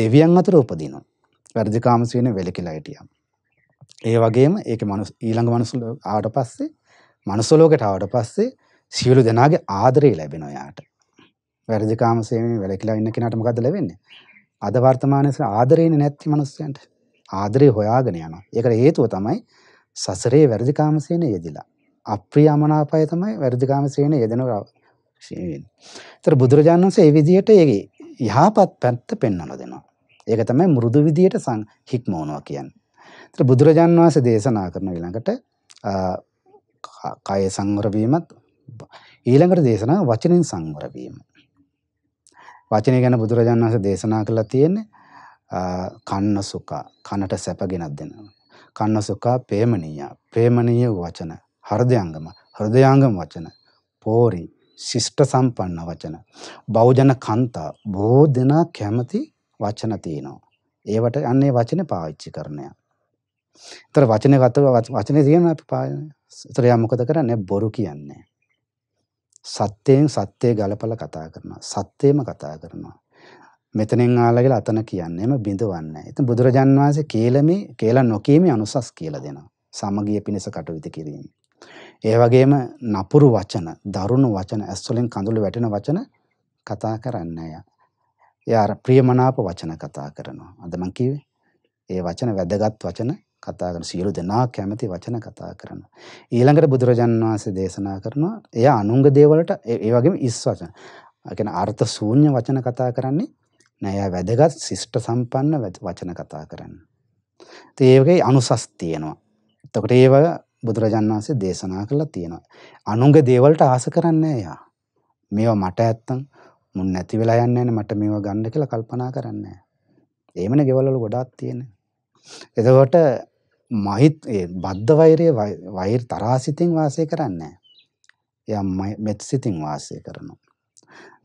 දෙවියන් අතර උපදිනවා. වැඩිකාමසේනෙන් වැළකීලා හිටියා. ඒ වගේම ඒක මනුස් ඊළඟ මනුස්ස ආවට පස්සේ මනුස්ස ලෝකයට ආවට පස්සේ සියලු දෙනාගේ ආදරය ලැබෙනවා යාට. වැරදි කාම සේවනයේ වැළකීලා ඉන්න කෙනාට මොකද්ද ලැබෙන්නේ? අද වර්තමානයේ ආදරේනේ නැති මිනිස්සුන්ට. ආදරේ හොයාගෙන යනවා. ඒකට හේතුව තමයි සසරේ වැරදි කාම සේවනයේ යෙදිලා. අප්‍රියමනාපය තමයි වැරදි කාම සේවනයේ යෙදෙනවා. ඒතර බුදුරජාණන් වහන්සේ මේ විදිහට ඒගේ යහපත් පැත්ත පෙන්වලා දෙනවා. ඒක තමයි මෘදු විදියට සං හික්මවනවා කියන්නේ. ඒතර බුදුරජාන් වහන්සේ දේශනා කරන ඊළඟට කය සංවර වීමත් ඊළඟට දේශනා වචනෙන් සංවර වීම. වචනය ගැන බුදුරජාන් වහන්සේ දේශනා කළා තියෙන්නේ කන්න සුඛා කනට සැප ගෙනත් දෙනවා. කන්න සුඛා ප්‍රේමණීය ප්‍රේමණීය වචන හෘදයාංගම හෘදයාංගම වචන පෝරි ශිෂ්ට සම්පන්න වචන බෞජන කන්තා බොහෝ දෙනා කැමති වචන තියෙනවා ඒවට අන්නේ වචනේ පාවිච්චි කරනවා ඒතර වචනේ ගතව වචනේ තියෙනවා අපි පායන. ඒතර යා මොකද කරන්නේ? බොරු කියන්නේ. සත්‍යයෙන් සත්‍යය ගලපලා කතා කරනවා. සත්‍යෙම කතා කරනවා. මෙතනින් ආලා කියලා අතන කියන්නේම බිඳවන්නේ. ඉතින් බුදුරජාන් වහන්සේ කේලමේ කේලා නොකීමේ අනුසස් කියලා දෙනවා. සමගිය පිණිස කටයුතු කිරීම. ඒ වගේම නපුරු වචන, දරුණු වචන, ඇස්වලින් කඳුළු වැටෙන වචන කතා කරන්නේ අය. එයා අර ප්‍රියමනාප වචන කතා කරනවා. අද මං කිව්වේ ඒ වචන වැදගත් වචන කතා කරන සියලු දෙනා කැමති වචන කතා කරනවා. ඊළඟට බුදුරජාන් වහන්සේ දේශනා කරනවා එය අනුංග දේවලට ඒ වගේම ඉස් වචන. ඒ කියන්නේ අර්ථ ශූන්‍ය වචන කතා කරන්නේ නෑ. එයා වැදගත් ශිෂ්ට සම්පන්න වචන කතා කරන්නේ. ඉතින් ඒ වගේ අනුසස් තියෙනවා. එතකොට ඒව බුදුරජාන් වහන්සේ දේශනා කළා තියෙනවා. අනුංග දේවලට ආස කරන්නේ එයා. මේවා මට ඇත්තම් මුන් නැති වෙලා යන්නේ නැහැ මට මේවා ගන්න කියලා කල්පනා කරන්නේ නැහැ. එහෙමනේ ගෙවල් වල ගොඩාක් තියෙන්නේ. එතකොට මහිත් ඒ බද්ධ වෛරය වෛර තරාසිතින් වාසය කරන්නේ නැහැ. එයා මෙත්සිතින් වාසය කරනවා.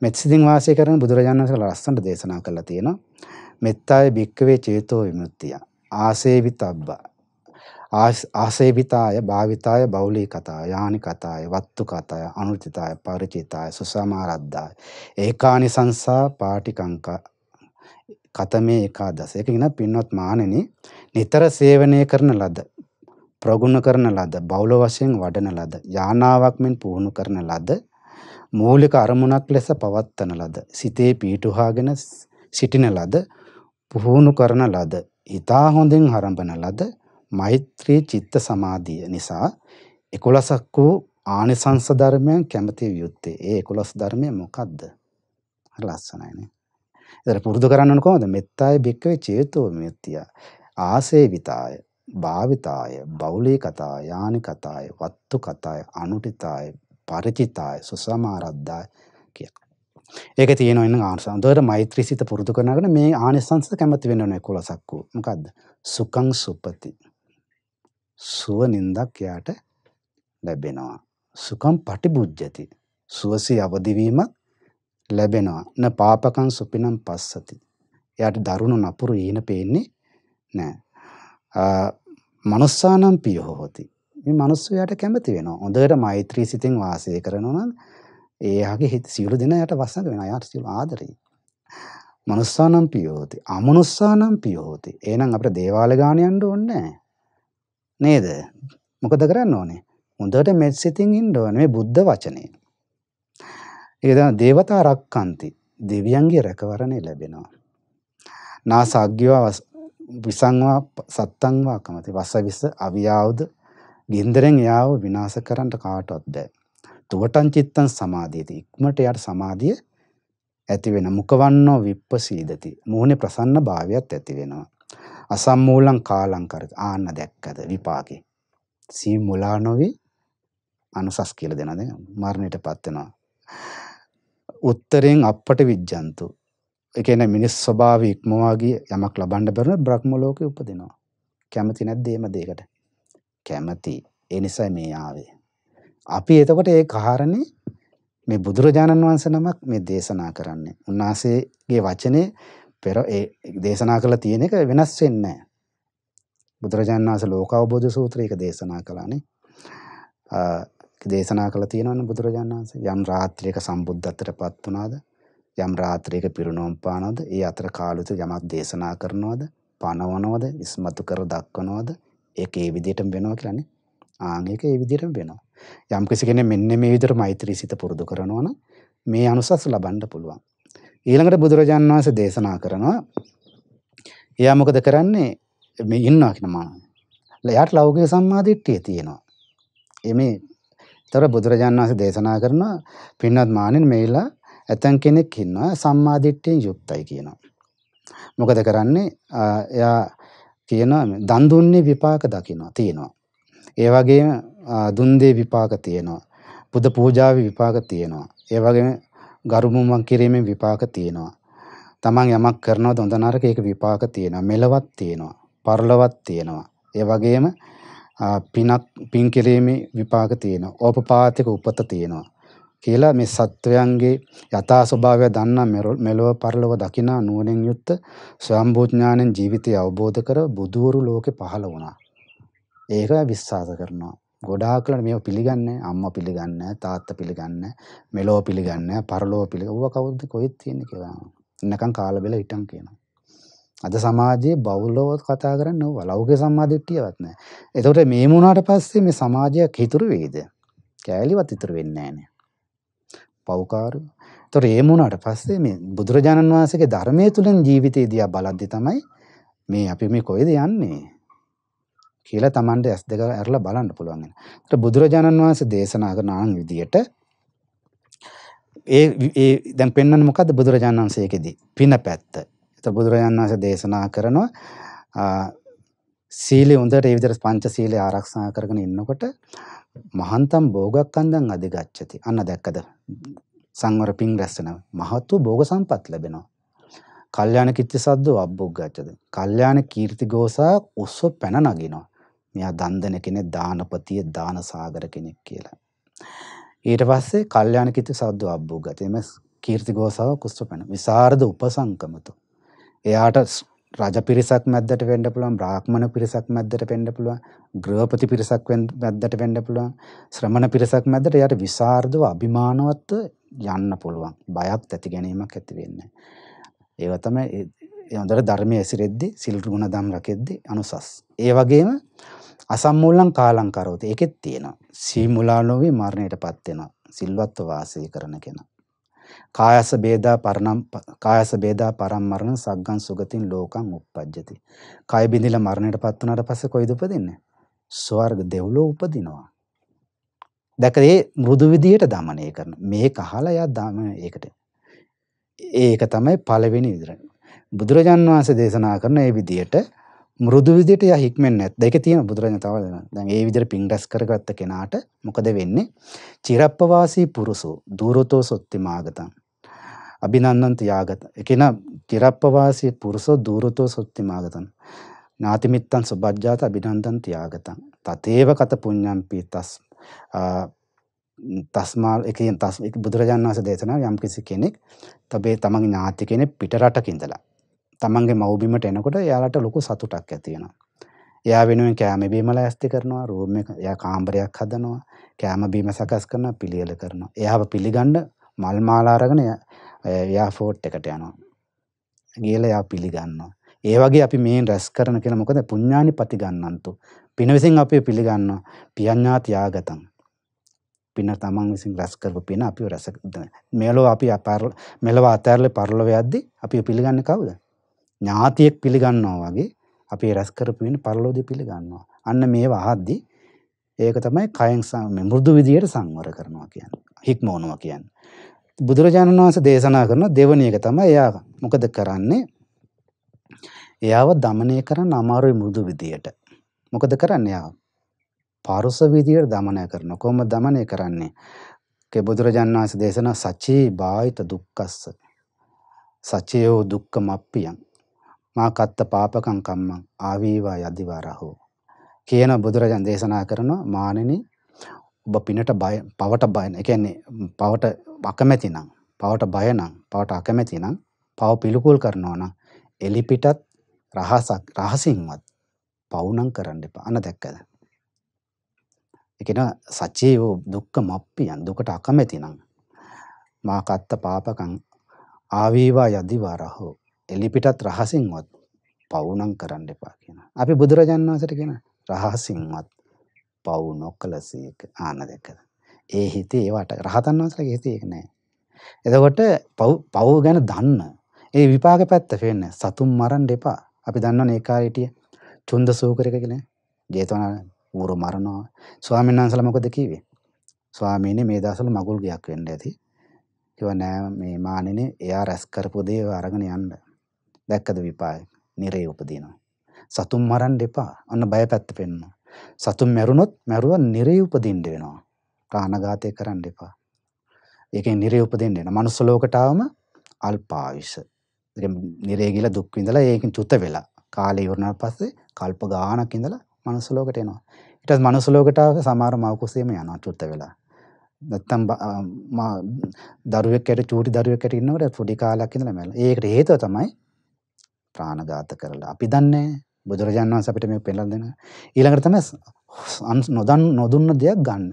මෙත්සිතින් වාසය කරන බුදුරජාණන් වහන්සේලා ලස්සනට දේශනා කළා තියෙනවා. මෙත්තාය භික්කවේ චේතෝ විමුක්තිය. ආසේවිතබ්බා ආසේවිතාය භාවිතාය බෞලී කතා යානි කතාය වත්තු කතාය අනුචිතාය පරිචිතාය සුසමාරද්දාය ඒකානි සංසා පාටිකංක කතමේ ඒකාදස. ඒක කියන පින්වත් මාණෙනි නිතර සේවනය කරන ලද ප්‍රගුණ කරන ලද බෞල වශයෙන් වඩන ලද යානාවක් මෙන් පුහුණු කරන ලද මූලික අරමුණක් ලෙස පවත්තන ලද සිතේ පීටුහාගෙන සිටින ලද පුහුණු කරන ලද ඊතා හොඳින් හරඹන ලද මෛත්‍රී චිත්ත සමාධිය නිසා 11ක් වූ ආනිසංස ධර්මයන් කැමති වියුත්තේ ඒ 11 ධර්මය මොකද්ද හරි ලස්සනයි නේ එතන පුරුදු කරන්න ඕන කොහොමද? මෙත්තාය බික්කවේ චේතෝ මෙත්තිය. ආසේවිතාය, භාවිතාය, බෞලී කතා, යානි කතාය, වත්තු කතාය, අනුටිතාය, ಪರಿචිතාය, සුසමාරද්දාය කියලා. ඒක තියෙනවා ඉන්න ආනිසංස. උදේට මෛත්‍රී සිත පුරුදු කරනකොට මේ ආනිසංස කැමති වෙන්න ඕනේ 11ක් වූ. මොකද්ද? සුඛං සුපති. සුව නින්දක් යාට ලැබෙනවා. සුඛම් පටිබුද්ධති. සුවසේ අවදි වීමත් ලැබෙනවා. න පාපකං සුපිනම් පස්සති. එයාට දරුණු නපුරු ඊන පේන්නේ නැහැ. මනුස්සානම් පිය හොති. මේ මිනිස්සු යාට කැමති වෙනවා. හොඳට මෛත්‍රී සිතෙන් වාසය කරනවා නම් එයාගේ හිත සියලු දෙනා යාට වසඟ වෙනවා. යාට සියලු ආදරේ. මනුස්සානම් පිය හොති. අමනුස්සානම් පිය හොති. එහෙනම් අපිට දේවාල ගාන යන්න ඕනේ නේද? මොකද කරන්න ඕනේ? හොඳට මෙත් සිතින් ඉන්න ඕනේ මේ බුද්ධ වචනේ. ඒක තමයි දේවතා රක්칸ති. දෙවියන්ගේ රැකවරණය ලැබෙනවා. නාසග්ගියව විසංවා සත්තංවා කමති. වසවිස අවියාවුද ගින්දරෙන් එයාව විනාශ කරන්න කාටවත් බෑ. තුවටං චිත්තං සමාධියති. ඉක්මට යාට සමාධිය ඇති වෙන මුකවන්නෝ විප්පසීදති. මූණේ ප්‍රසන්න භාවයත් ඇති වෙනවා. අසම්මූලං කාලං කරති. ආන්න දැක්කද විපාකේ. සී මුලා නොවේ අනුසස් කියලා දෙනවා දැන් මරණයටපත් වෙනවා. උත්තරයෙන් අපට විජ්ජන්තු. ඒ කියන්නේ මිනිස් ස්වභාවය ඉක්මවා ගිය යමක් ලබන්න බැරුණ බ්‍රහ්ම ලෝකේ උපදිනවා. කැමති නැද්ද එහෙම දෙයකට? කැමති. ඒ නිසා මේ ආවේ. අපි එතකොට ඒ කාරණේ මේ බුදුරජාණන් වහන්සේ නමක් මේ දේශනා කරන්නේ. උන්වහන්සේගේ වචනේ පෙර ඒ දේශනා කළ තියෙන එක වෙනස් වෙන්නේ නැහැ. බුදුරජාණන් වහන්සේ ලෝකාවබෝධ සූත්‍රය ඒක දේශනා කළානේ. දේශනා කළ තියෙනවනේ බුදුරජාණන් වහන්සේ. යම් රාත්‍රියක සම්බුද්ධත්වයටපත් වුණාද? යම් රාත්‍රියක පිරිනොම් පානවද? ඒ අතර කාලුත යමක් දේශනා කරනවද? පනවනවද? ඉස්මතු කර දක්වනවද? ඒක ඒ විදිහටම වෙනවා කියලානේ. ආන් ඒක ඒ විදිහටම වෙනවා. යම් කෙනෙක් මෙන්න මේ විදිහට මෛත්‍රී සිත පුරුදු කරනවා නම් මේ අනුසස් ලබන්න පුළුවන්. ඊළඟට බුදුරජාණන් වහන්සේ දේශනා කරනවා එයා මොකද කරන්නේ මේ ඉන්නවා කියන මානවය. එයාට ලෞකික සම්මාදිට්ඨිය තියෙනවා. එමේ ඒතර බුදුරජාන් වහන්සේ දේශනා කරනවා පින්වත් මානින් මේලා ඇතන් කෙනෙක් ඉන්නවා සම්මා දිට්ඨියෙන් යුක්තයි කියනවා. මොකද කරන්නේ? එයා කියනවා දන් දුන්නේ විපාක දකිනවා තියෙනවා. ඒ වගේම දුන් දේ විපාක තියෙනවා. පුද පූජාවේ විපාක තියෙනවා. ඒ වගේම ගරුමුමන් කිරීමෙන් විපාක තියෙනවා. තමන් යමක් කරනවද හොඳ නරක ඒක විපාක තියෙනවා. මෙලවත් තියෙනවා. පරලවත් තියෙනවා. ඒ වගේම පිනක් පින් කිරීමේ විපාක තියෙනවා. ඕපපාතික උපත තියෙනවා. කියලා මේ සත්වයන්ගේ යථා ස්වභාවය දන්නා මෙලොව පරලොව දකිනා නුවණින් යුක්ත ස්වයම්බෝ ඥාණයෙන් ජීවිතය අවබෝධ කර බුදවරු ලෝකේ පහළ වුණා. ඒක විශ්වාස කරනවා. ගොඩාක් කලට මේව පිළිගන්නේ අම්මා පිළිගන්නේ තාත්තා පිළිගන්නේ මෙලොව පිළිගන්නේ පරලොව පිළිගන්නේ. ඌව කවුද කොහෙද තියන්නේ කියලා. එන්නකම් කාලා බෙලා හිටන් කියනවා. අද සමාජයේ බෞලව කතා කරන්න ඕව ලෞකික සම්මාදිට්ඨියවත් නැහැ. එතකොට මේ වුණාට පස්සේ මේ සමාජයක් ඉතුරු වෙයිද? කෑලිවත් ඉතුරු වෙන්නේ නැහැ නේ. පෞකාරය. එතකොට ඒ වුණාට පස්සේ මේ බුදුරජාණන් වහන්සේගේ ධර්මයේ තුලින් ජීවිතය දිහා බලද්දි තමයි මේ අපි මේ කොහෙද යන්නේ කියලා Tamande ඇස් දෙක ඇරලා බලන්න පුළුවන් වෙන. එතකොට බුදුරජාණන් වහන්සේ දේශනා කරන ආන් විදියට ඒ ඒ දැන් පෙන්වන්නේ මොකද්ද බුදුරජාණන් වහන්සේකෙදී පින පැත්ත එත බුදුරජාන් වහන්සේ දේශනා කරනවා සීලේ හොඳට ඒ විදිහට පංච සීලය ආරක්ෂා කරගෙන ඉන්නකොට මහන්තම් භෝගක්ඛන්දං අධිගච්ඡති. අන්න දැක්කද? සංවර පිං රැස් වෙනවා. මහත් වූ භෝග සම්පත් ලැබෙනවා. කල්යාණ කිත්ති සද්දෝ අබ්බුග්ගච්ඡති. කල්යාණ කීර්ති ගෝසා උස්ව පැන නගිනවා. මෙයා දන් දෙන කෙනෙක් දානපතිය දාන සාගර කෙනෙක් කියලා. ඊට පස්සේ කල්යාණ කිත්ති සද්දෝ අබ්බුග්ගච්ඡති. මේ කීර්ති ගෝසාව කුස්ව පැන. විසරද උපසංකමතු. එයාට රජ පිරිසක් මැද්දට වෙන්න පුළුවන් බ්‍රාහ්මණ පිරිසක් මැද්දට වෙන්න පුළුවන් ගෘහපති පිරිසක් මැද්දට වෙන්න පුළුවන් ශ්‍රමණ පිරිසක් මැද්දට එයාට විසරදව අභිමානවත්ව යන්න පුළුවන් බයක් ඇති ගැනීමක් ඇති වෙන්නේ ඒව තමයි හොඳට ධර්මයේ ඇසිරෙද්දී සිල් ගුණ දම් රකෙද්දී අනුසස් ඒ වගේම අසම්මූලං කාලං කරෝති ඒකෙත් තියෙනවා සීමුලා නොවි මරණයටපත් වෙනවා සිල්වත්ව වාසය කරන කෙනා කායස බේදා පරණම් කායස බේදා පරම්මරණ සග්ගං සුගතින් ලෝකං උප්පජ්ජති. කය බිඳිලා මරණයටපත් වුණාට පස්සේ කොයිද උපදින්නේ? ස්වර්ග දෙව්ලෝ උපදිනවා. දැකේ මෘදු විදියට দমনය කරන. මේක අහලා යා දම ඒකට. ඒක තමයි පළවෙනි විදිහට. බුදුරජාන් වහන්සේ දේශනා කරන ඒ විදියට මෘදු විදියට යා හික්මෙන්නේ නැත්. ඒකේ තියෙන බුදුරජාණන් තව දෙනවා. දැන් ඒ විදියට පිං රැස් කරගත්ත කෙනාට මොකද වෙන්නේ? චිරප්පවාසී පුරුසෝ දුරතෝ සොත්ති මාගතං. අභිනන්නන්ත යාගත. ඒ කියන චිරප්පවාසී පුරුසෝ දුරතෝ සොත්ති මාගතං. නාතිමිත්තන් සුබජ්ජාත අභිනන්දන් තියාගතන් තතේව කත පුඤ්ඤම්පි තස් තස්මා එකෙන් තස් බුදුරජාණන් වහන්සේ දේශනා යම් කිසි කෙනෙක් තබේ තමන්ගේ ඥාති කෙනෙක් පිට රටක ඉඳලා තමන්ගේ මවබිමට එනකොට යාලට ලොකු සතුටක් ඇතියෙනවා. එයා වෙනුවෙන් කෑම බීම ලෑස්ති කරනවා රූම් එක එයා කාමරයක් හදනවා කෑම බීම සකස් කරනවා පිළියෙල කරනවා එයාව පිළිගන්න මල් මාලා අරගෙන එයාෆෝට් එකට යනවා ගිහලා එයා පිළිගන්නවා ඒ වගේ අපි මේන් රැස් කරන කියලා මොකද පුඤ්ඤානි පතිගන්නන්තු පින විසින් අපි පිළිගන්නවා පියඤ්ඤා ත්‍යාගතං පින තමන් විසින් රැස් කරපු පින අපි රැස් මෙලෝ අපි මෙලව අතහැරලා පරලොව යද්දී අපි පිළිගන්නේ කවුද ඥාතියෙක් පිළිගන්නවා වගේ අපේ රැස් කරපු වෙන පරලෝකදී පිළිගන්නවා. අන්න මේව අහද්දී ඒක තමයි කයෙන් මෘදු විදියට සංවර කරනවා කියන්නේ. හික්මවනවා කියන්නේ. බුදුරජාණන් වහන්සේ දේශනා කරන දෙවන එක තමයි එයා මොකද කරන්නේ? එයාව দমনය කරන්න අමාරුයි මෘදු විදියට. මොකද කරන්නේ එයා? පාරුස විදියට দমনය කරන. කොහොමද দমনය කරන්නේ? කේ බුදුරජාණන් වහන්සේ දේශනා සච්චේ බාහිත දුක්ඛස්ස. සච්චයෝ දුක්ඛමප්පියං මා කත්ත පාපකං කම්මං ආවීවා යදිවා රහෝ කියන බුදුරජාන් දේශනා කරනවා මානෙනි ඔබ පිනට බය පවට බය ඒ කියන්නේ පවට අකමැති නම් පවට බය නම් පවට අකමැති නම් පව පිළිකුල් කරනවා නම් එලි පිටත් රහසක් රහසින්වත් පවුනම් කරන්න එපා අන දැක්කද ඒ කියන සචීව දුක්ඛ මප්පියන් දුකට අකමැති නම් මා කත්ත පාපකං ආවීවා යදිවා රහෝ එලිපිටත් රහසින්වත් පවුනම් කරන්න එපා කියන. අපි බුදුරජාණන් වහන්සේට කියන රහසින්වත් පවු නොකලසේක ආන දැකද. ඒ හිතේ ඒවට රහතන් වහන්සේලාගේ හිතේ ඒක නෑ. එතකොට පව් පව් ගැන දන්න ඒ විපාක පැත්ත පේන්න සතුම් මරන්න එපා. අපි දන්නවනේ ඒ කාලේ හිටිය චුන්ද සූකරක කියලා ජේතවනාරාම ඌරු මරනවා. ස්වාමීන් වහන්සේලා මොකද කිව්වේ? ස්වාමීනි මේ දවස්වල මගුල් ගයක් වෙන්න ඇති. කිව්වා නෑ මේ මානෙනේ එයා රැස් කරපු දේ අරගෙන යන්න. දැක්කද විපාක? නිරේ උපදිනවා. සතුන් මරන්න එපා. අන්න බය පැත්ත පෙන්වනවා. සතුන් මැරුණොත් මැරුවා නිරේ උපදින්න වෙනවා. ප්‍රාණඝාතය කරන්න එපා. ඒකෙන් නිරේ උපදින්න වෙනවා. manuss ලෝකට ආවම අල්පායුෂ. ඒ නිරේ ගිහලා දුක් විඳලා ඒකෙන් චුත වෙලා කාලය ඉවරනාට පස්සේ කල්ප ගාණක් ඉඳලා manuss ලෝකට එනවා. ඊට පස්සේ manuss ලෝකට ආව සමහර මව කුසෙම යනවා චුත වෙලා. නැත්තම් මා දරුවෙක් ඇට චූටි දරුවෙක් ඇට ඉන්නකොට පොඩි කාලයක් ඉඳලා මැරෙනවා. ඒකට හේතුව තමයි ප්‍රාණඝාත කරලා. අපි දන්නේ බුදුරජාණන් වහන්සේ අපිට මේක පෙන්නලා දෙන. ඊළඟට තමයි නොදන් නොදුන්න දෙයක් ගන්න.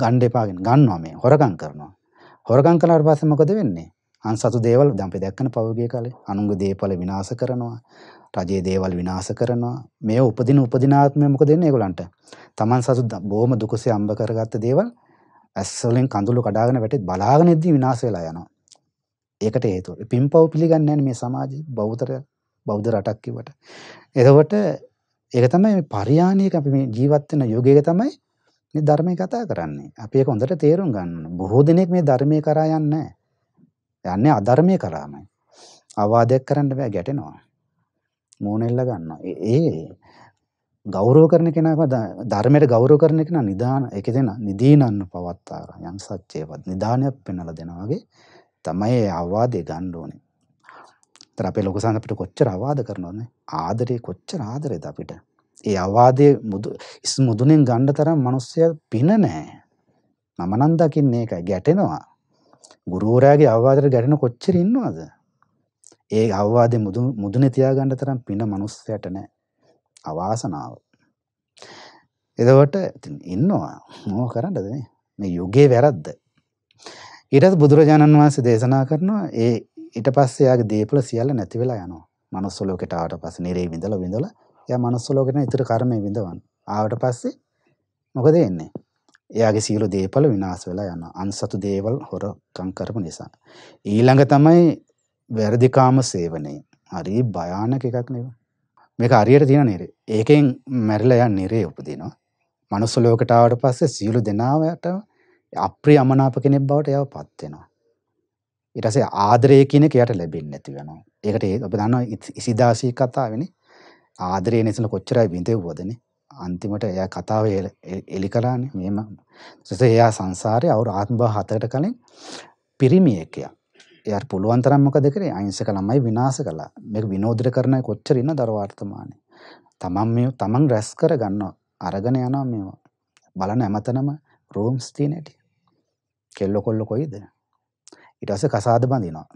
ගන්න එපාගෙන ගන්නවා මේ. හොරකම් කරනවා. හොරකම් කළාට පස්සේ මොකද වෙන්නේ? අන්සතු දේවල් දැන් අපි දැක්කන පෞගිය කාලේ අනුන්ගේ දේපල විනාශ කරනවා. රජයේ දේවල් විනාශ කරනවා. මේ උපදින උපදිනාත්මය මොකද වෙන්නේ ඒගොල්ලන්ට? Taman සතු බොහොම දුකසේ අම්බ කරගත්ත දේවල් ඇස්වලින් කඳුළු කඩාගෙන වැටෙත් බලාගෙන ඉද්දී විනාශ වෙලා යනවා. ඒකට හේතුව. පින්පව් පිළිගන්නේ නැහැ මේ සමාජයේ බෞද්ධය බෞද්ධ රටක් කිව්වට. එතකොට ඒක තමයි මේ පරිහානියක අපි මේ ජීවත් වෙන යෝගයක තමයි මේ ධර්මයේ කතා කරන්නේ. අපි ඒක හොඳට තේරුම් ගන්න ඕන. බොහෝ දෙනෙක් මේ ධර්මයේ කරා යන්නේ නැහැ. යන්නේ අධර්මයේ කරාමයි. අවවාදයක් කරන්න බෑ ගැටෙනවා. මූණෙල්ල ගන්නවා. ඒ ගෞරව කරන කෙනා ධර්මයට ගෞරව කරන කෙනා නිදාන ඒක දෙන නිදීනන්න පවත්තාර යම් සත්‍යයවත් නිදානයක් පෙන්වලා දෙනවා වගේ තමයි අවවාදේ ගන්න ඕනේ. තර අපේ ලොකු සංග අපිට කොච්චර අවාද කරනවන්නේ ආදරේ කොච්චර ආදරේද අපිට ඒ අවාදයේ මුදු ඉස් මුදුනෙන් ගන්න තරම් මිනිස්සයා පින නැහැ මම නම් දකින්නේ ඒකයි ගැටෙනවා ගුරුවරයාගේ අවවාදයට ගැටෙන කොච්චර ඉන්නවද ඒ අවවාදේ මුදුන මුදුනේ තියාගන්න තරම් පින මිනිස්සයාට නැහැ අවාසනාව එතකොට ඉන්නවා මොකක් කරන්නද මේ මේ යුගයේ වැරද්ද ඊට බුදුරජාණන් වහන්සේ දේශනා කරනවා ඒ ඊට පස්සේ එයාගේ දේපල සියල්ල නැති වෙලා යනවා. manuss ලෝකයට ආවට පස්සේ නිරේ විඳලා විඳලා එයා manuss ලෝකෙට න ඉතුරු කර්මය විඳවන. ආවට පස්සේ මොකද වෙන්නේ? එයාගේ සියලු දේපල විනාශ වෙලා යනවා. අන්සතු දේවල් හොරකම් කරපු නිසා. ඊළඟ තමයි වැරදිකාම සේවනය. හරි භයානක එකක් නේද? මේක හරියට තියෙන නේද? ඒකෙන් මැරිලා යන නිරේ උපදිනවා. manuss ලෝකයට ආවට පස්සේ සියලු දෙනාට අප්‍රියමනාප කෙනෙක් බවට එයාව පත් වෙනවා. ඊට පස්සේ ආදරය කියන එක යට ලැබෙන්නේ නැති වෙනවා. ඒකට ඔබ දන්නවා ඉසිදාසී කතාවනේ. ආදරය නැසල කොච්චරයි බිඳෙව්වදනේ. අන්තිමට එයා කතාව එලි කරානේ මෙහෙම. ඊට එයා සංසාරේ අවුරු ආත්මභාව හතරකට කලින් පිරිමි එකයා. එයාට පුළුවන් තරම් මොකද කරේ අහිංසක ළමයි විනාශ කළා. මේක විනෝදිත කරන අය කොච්චර ඉන්නවද අර වර්තමානයේ. තමන් මේ තමන් රැස් කර ගන්නවා. අරගෙන යනවා මේවා. බලන හැමතැනම රූම්ස් තියෙන හැටි. කෙල්ල කොල්ල කොයිද? ඊට පස්සේ කසාද බඳිනවා.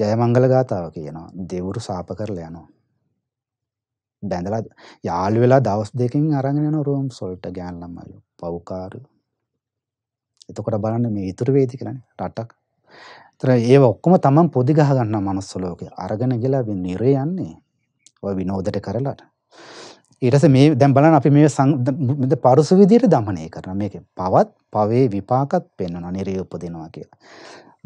ජයමංගල ගාතාව කියනවා. දෙවුරු සාප කරලා යනවා. බැඳලා යාළු වෙලා දවස් දෙකකින් අරගෙන යන රෝම් සොල්ට ගෑන් ළමයි පව්කාරු. එතකොට බලන්න මේ ඉතුරු වේද කියලානේ රටක්. ඒතර ඒව ඔක්කොම තමන් පොදි ගහ ගන්නා manuss ලෝකේ අරගෙන ගිලා මේ නිරේ යන්නේ. ඔය විනෝදට කරලා. ඊට පස්සේ මේ දැන් බලන්න අපි මේ මෙද පරුස විදියට দমনය කරනවා මේකේ පවත් පවේ විපාකත් පෙන්වනවා නිරේ උපදිනවා කියලා.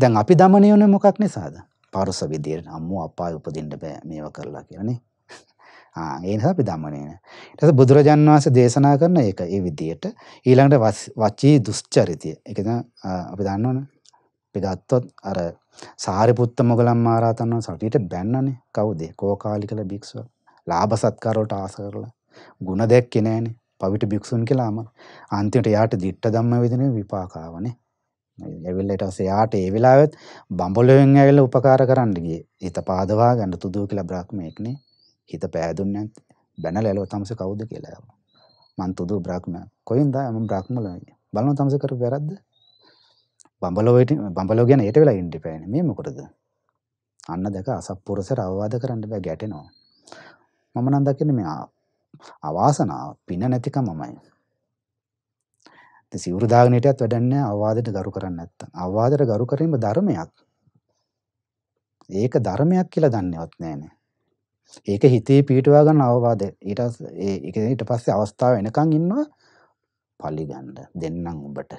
දැන් අපි දමනය වන මොකක් නිසාද පරුස විදියට අම්මෝ අපා උපදින්න බෑ මේව කරලා කියලනේ ඒ නිසා අපි දමනය නෑ. ඊට පස්සේ බුදුරජාන් වහන්සේ දේශනා කරන එක ඒ විදියට ඊළඟට වචී දුස්චරිතය. ඒක දැන් අපි දන්නවනේ. අපි ගත්තොත් අර සාරිපුත්ත මොගලන් මහරහතන් වහන්සේ රටියට බැන්නනේ. කවුද? කෝකාලිකල භික්ෂුව. ලාභ සත්කාර වලට ආස කරලා ಗುಣ දැක්කේ නෑනේ. පවිට භික්ෂුන් කියලාම අන්තිමට යාට දිට්ඨ ධම්ම වේදනේ විපාකාවනේ. ඇවිල්ල ඊට පස්සේ යාට ඒ වෙලාවෙත් බඹලොවෙන් ඇවිල්ලා උපකාර කරන්න ගියේ. හිත පාදවා ගන්න තුදු කියලා බ්‍රහ්මයෙක්නේ. හිත පෑදුන්නේ නැත් බැනලා ඇලුවා තමස කවුද කියලා. මං තුදු බ්‍රහ්ම. කොහෙන්ද මම බ්‍රහ්මලොයි. බලනවා තමස කරපු වැරද්ද. බඹලොවට බඹලොව ගැන ඊට වෙලා ඉන්න ඉපෑනේ. මේ මොකටද? අන්න දැක අසත්පුරුෂර අවවාද කරන්න බෑ ගැටෙනවා. මම නම් දකින්නේ මේ අවාසනාව පින නැතිකමමයි. ඉතින් සිවුරු දාගෙන හිටියත් වැඩක් නැහැ අවවාදයට ගරු කරන්නේ නැත්තම්. අවවාදයට ගරු කිරීම ධර්මයක්. ඒක ධර්මයක් කියලා දන්නේවත් නැහැනේ. ඒක හිතේ පිටවා ගන්න අවවාදය. ඊට ඒ ඊට පස්සේ අවස්ථාව එනකන් ඉන්නවා පලි ගන්න දෙන්නම් උඹට.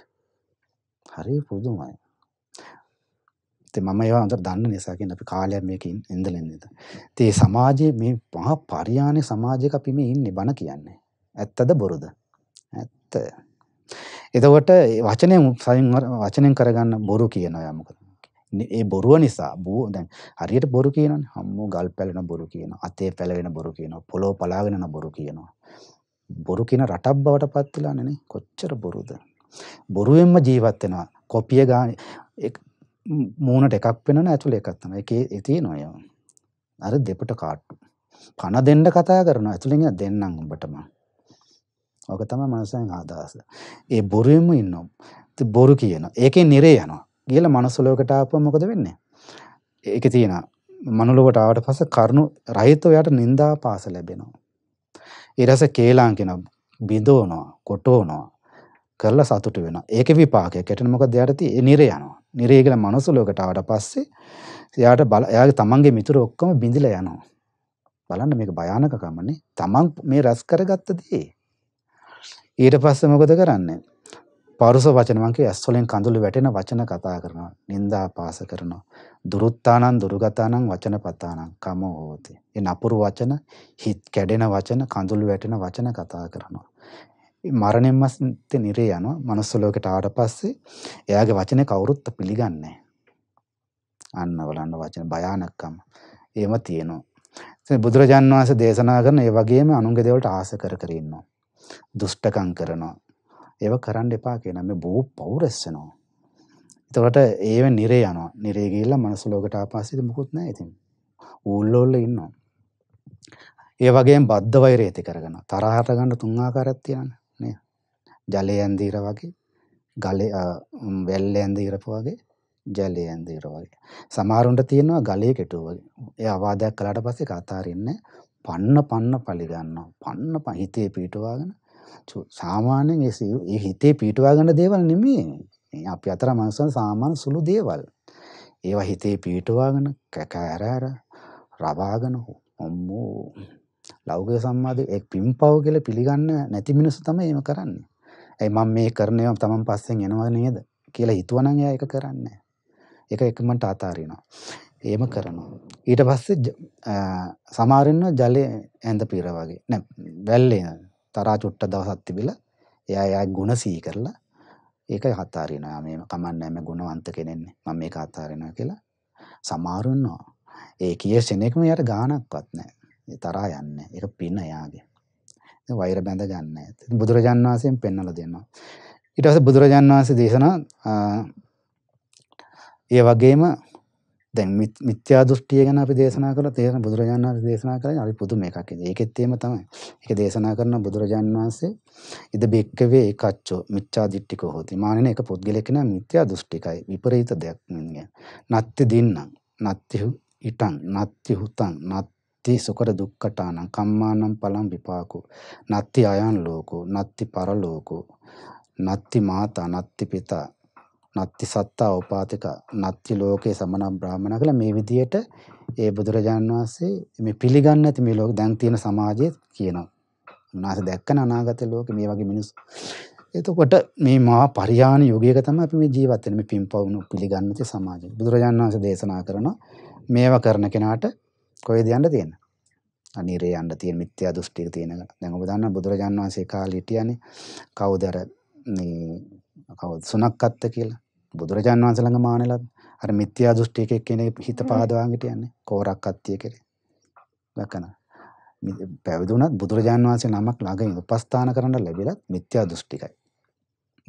හරි පුදුමයි. ඉතින් මම ඒවා අන්තර දන්න නිසා කියන්නේ අපි කාලයක් මේක ඉඳලා ඉන්නේ. ඉතින් සමාජයේ මේ මහා පරියානේ සමාජයක අපි මේ ඉන්නේ බණ කියන්නේ. ඇත්තද බොරුද? ඇත්ත. එතකොට වචනය වචනයෙන් කරගන්න බොරු කියන ඔයා මොකද ඒ බොරුව නිසා බූ දැන් හරියට බොරු කියනවනේ හම්මෝ ගල් පැලෙන බොරු කියනවා අතේ පැලවෙන බොරු කියනවා පොළොව පලාගෙන යන බොරු කියනවා බොරු කියන රටක් බවට පත් වෙලානේ නේ කොච්චර බොරුද බොරුවෙන්ම ජීවත් වෙනවා කොපිය ගාන මූණට එකක් වෙනවනේ ඇතුලේ එකක් තමයි ඒකේ ඒ තියෙනවා ඒවා අර දෙපට කාට්ටු පණ දෙන්න කතා කරනවා ඇතුලෙන් දෙන්නම් උඹටම ඕක තමයි මනුස්සයන් ආදාස. ඒ බොරුවෙම ඉන්නවා. ඉතින් බොරු කියනවා. ඒකෙන් නිරේ යනවා. ගිහලා මනුස්ස ලෝකයට ආපුවම මොකද වෙන්නේ? ඒකේ තියෙන මනුලොවට ආවට පස්සේ කරුණු රහිතව යාට නිന്ദා පාස ලැබෙනවා. ඊට පස්සේ කේලාම් කියනවා බිඳවනවා, කොටවනවා. කරලා සතුට වෙනවා. ඒකේ විපාකයක්. ඒකට මොකද යාට තියෙන්නේ? නිරේ යනවා. නිරේ කියලා මනුස්ස ලෝකයට ආවට පස්සේ එයාට බල එයාගේ තමන්ගේ මිතුරු ඔක්කොම බිඳිලා යනවා. බලන්න මේක භයානකකමනේ. තමන් මේ රැස් කරගත්ත දේ ඊට පස්සේ මොකද කරන්නේ? පරුස වචන මං කිය ඇස්වලින් කඳුළු වැටෙන වචන කතා කරනවා නින්දා පාස කරනවා දුරුත්තානං දුරුගතානං වචන පතානං කමෝ හෝති ඒ නපුරු වචන හිත් කැඩෙන වචන කඳුළු වැටෙන වචන කතා කරනවා මරණයෙන් මස්තේ නිරේ යනවා manuss ලෝකයට ආවට පස්සේ එයාගේ වචනේ කවුරුත් පිළිගන්නේ අන්න බලන්න වචන භයානකම එහෙම තියෙනවා ඉතින් බුදුරජාන් වහන්සේ දේශනා කරන ඒ වගේම අනුන්ගේ දේවල්ට ආස කර කර ඉන්නවා දුෂ්ටකම් කරනවා. ඒව කරන්න එපා කියන මේ බෝ පව් රැස්සෙනවා. එතකොට ඒව නිරේ යනවා. නිරේ ගිහිල්ලා මනස ලෝකට ආපස්සේ මොකුත් නැහැ ඉතින්. ඌල්ලෝල්ල ඉන්නවා. ඒ වගේම බද්ධ වෛරය ඇති කරගෙන තරහට ගන්න තුන් ආකාරයක් තියෙනවා නේ. ජලය ඇඳීර වගේ, ගලේ වැල්ල ඇඳීරප වගේ, ජලය ඇඳීර වගේ. සමහරුන්ට තියෙනවා ගලේ කෙටුව වගේ. ඒ අවාදයක් කළාට පස්සේ කතාරින්නේ පන්න පන්න පලිගන්නවා. පන්න ප හිතේ පීටවාගෙන සාමාන්‍යයෙන් ඒ හිතේ පීටවාගන්න දේවල් නෙමේ. අපි අතර මනුස්සයන් සාමාන්‍ය සුළු දේවල්. ඒවා හිතේ පීටවාගෙන කැකෑර ඇර රබාගෙන අම්මෝ ලෞකික සම්මාදේ ඒ පිම්පව කියලා පිළිගන්න නැති මිනිස්සු තමයි එහෙම කරන්නේ. ඇයි මම මේ කරන ඒවා තමන් පස්සෙන් එනවා නේද කියලා හිතුවනම් එයා ඒක කරන්නේ නැහැ. ඒක එකමන්ට අතාරිනවා. එහෙම කරනවා. ඊට පස්සේ සමහර ඉන්නවා ජලයේ ඇඳ පිර වගේ. නෑ වැල්ලේ තරහා චුට්ට දවසක් තිබිලා එයා එයා ගුණ සිහි කරලා ඒක හතාරිනවා. මේම කමන්නේ මම ගුණවන්ත කෙනෙන්නේ. මම මේක හතාරිනවා කියලා සමහර ඉන්නවා. ඒ කිය සෙනෙකම යාට ගාණක්වත් නෑ. ඒ තරහා යන්නේ. ඒක පින එයාගේ. වෛර බැඳ ගන්නෑ. බුදුරජාන් වහන්සේෙන් පෙන්වලා දෙනවා. ඊට පස්සේ බුදුරජාන් වහන්සේ දේශනා ඒ වගේම දැන් මිත්‍යා දෘෂ්ටිය ගැන අපි දේශනා කළා තේරෙන බුදුරජාණන් වහන්සේ දේශනා කළේ අපි පුදුම එකක් ඉතින් ඒකෙත් එහෙම තමයි. ඒක දේශනා කරන බුදුරජාණන් වහන්සේ ඉද බෙක්කවේ එකච්චෝ මිත්‍යා දිට්ඨිකෝ හොති. මානෙන එක පුද්ගලෙක් නා මිත්‍යා දෘෂ්ටිකයි විපරීත දෙයක් නෙන්නේ. නත්ති දින්නම් නත්තිහු ඊටං නත්ති හුතං නත්ති සුකර දුක්කටානම් කම්මානම් පලම් විපාකෝ නත්ති අයන් ලෝකෝ නත්ති පරලෝකෝ නත්ති මාතා නත්ති පිතා නත්ති සත්තා උපාතික නත්ති ලෝකේ සමන බ්‍රාහමණ කියලා මේ විදියට ඒ බුදුරජාන් වහන්සේ මේ පිළිගන්නේ නැති මේ ලෝකේ දැන් තියෙන සමාජයේ කියනවා. උන්වහන්සේ දැක්කන අනාගත ලෝකේ මේ වගේ මිනිස්සු. එතකොට මේ මහා පරිහාන යුගයක තමයි අපි මේ ජීවත් වෙන්නේ මේ පින්පවුණු පිළිගන්නේ නැති සමාජය. බුදුරජාන් වහන්සේ දේශනා කරන මේවා කරන කෙනාට කොහෙද යන්න තියෙන්නේ? අනිරේ යන්න තියෙන මිත්‍යා දෘෂ්ටික තියෙන. දැන් ඔබ දන්නා බුදුරජාන් වහන්සේ කාලේ හිටියනේ කවුද අර මේ කවුද සුණක්කත්ත කියලා. බුදුරජාන් වහන්සේ ළඟ මානෙලත් අර මිත්‍යා දෘෂ්ටියක කෙනෙක් හිත පහදවාගෙන හිටියන්නේ කෝරක් අත්තිය කෙරේ. ලකන. පැවිදි වුණත් බුදුරජාන් වහන්සේ නමක් ළඟ උපස්ථාන කරන්න ලැබිලත් මිත්‍යා දෘෂ්ටිකයි.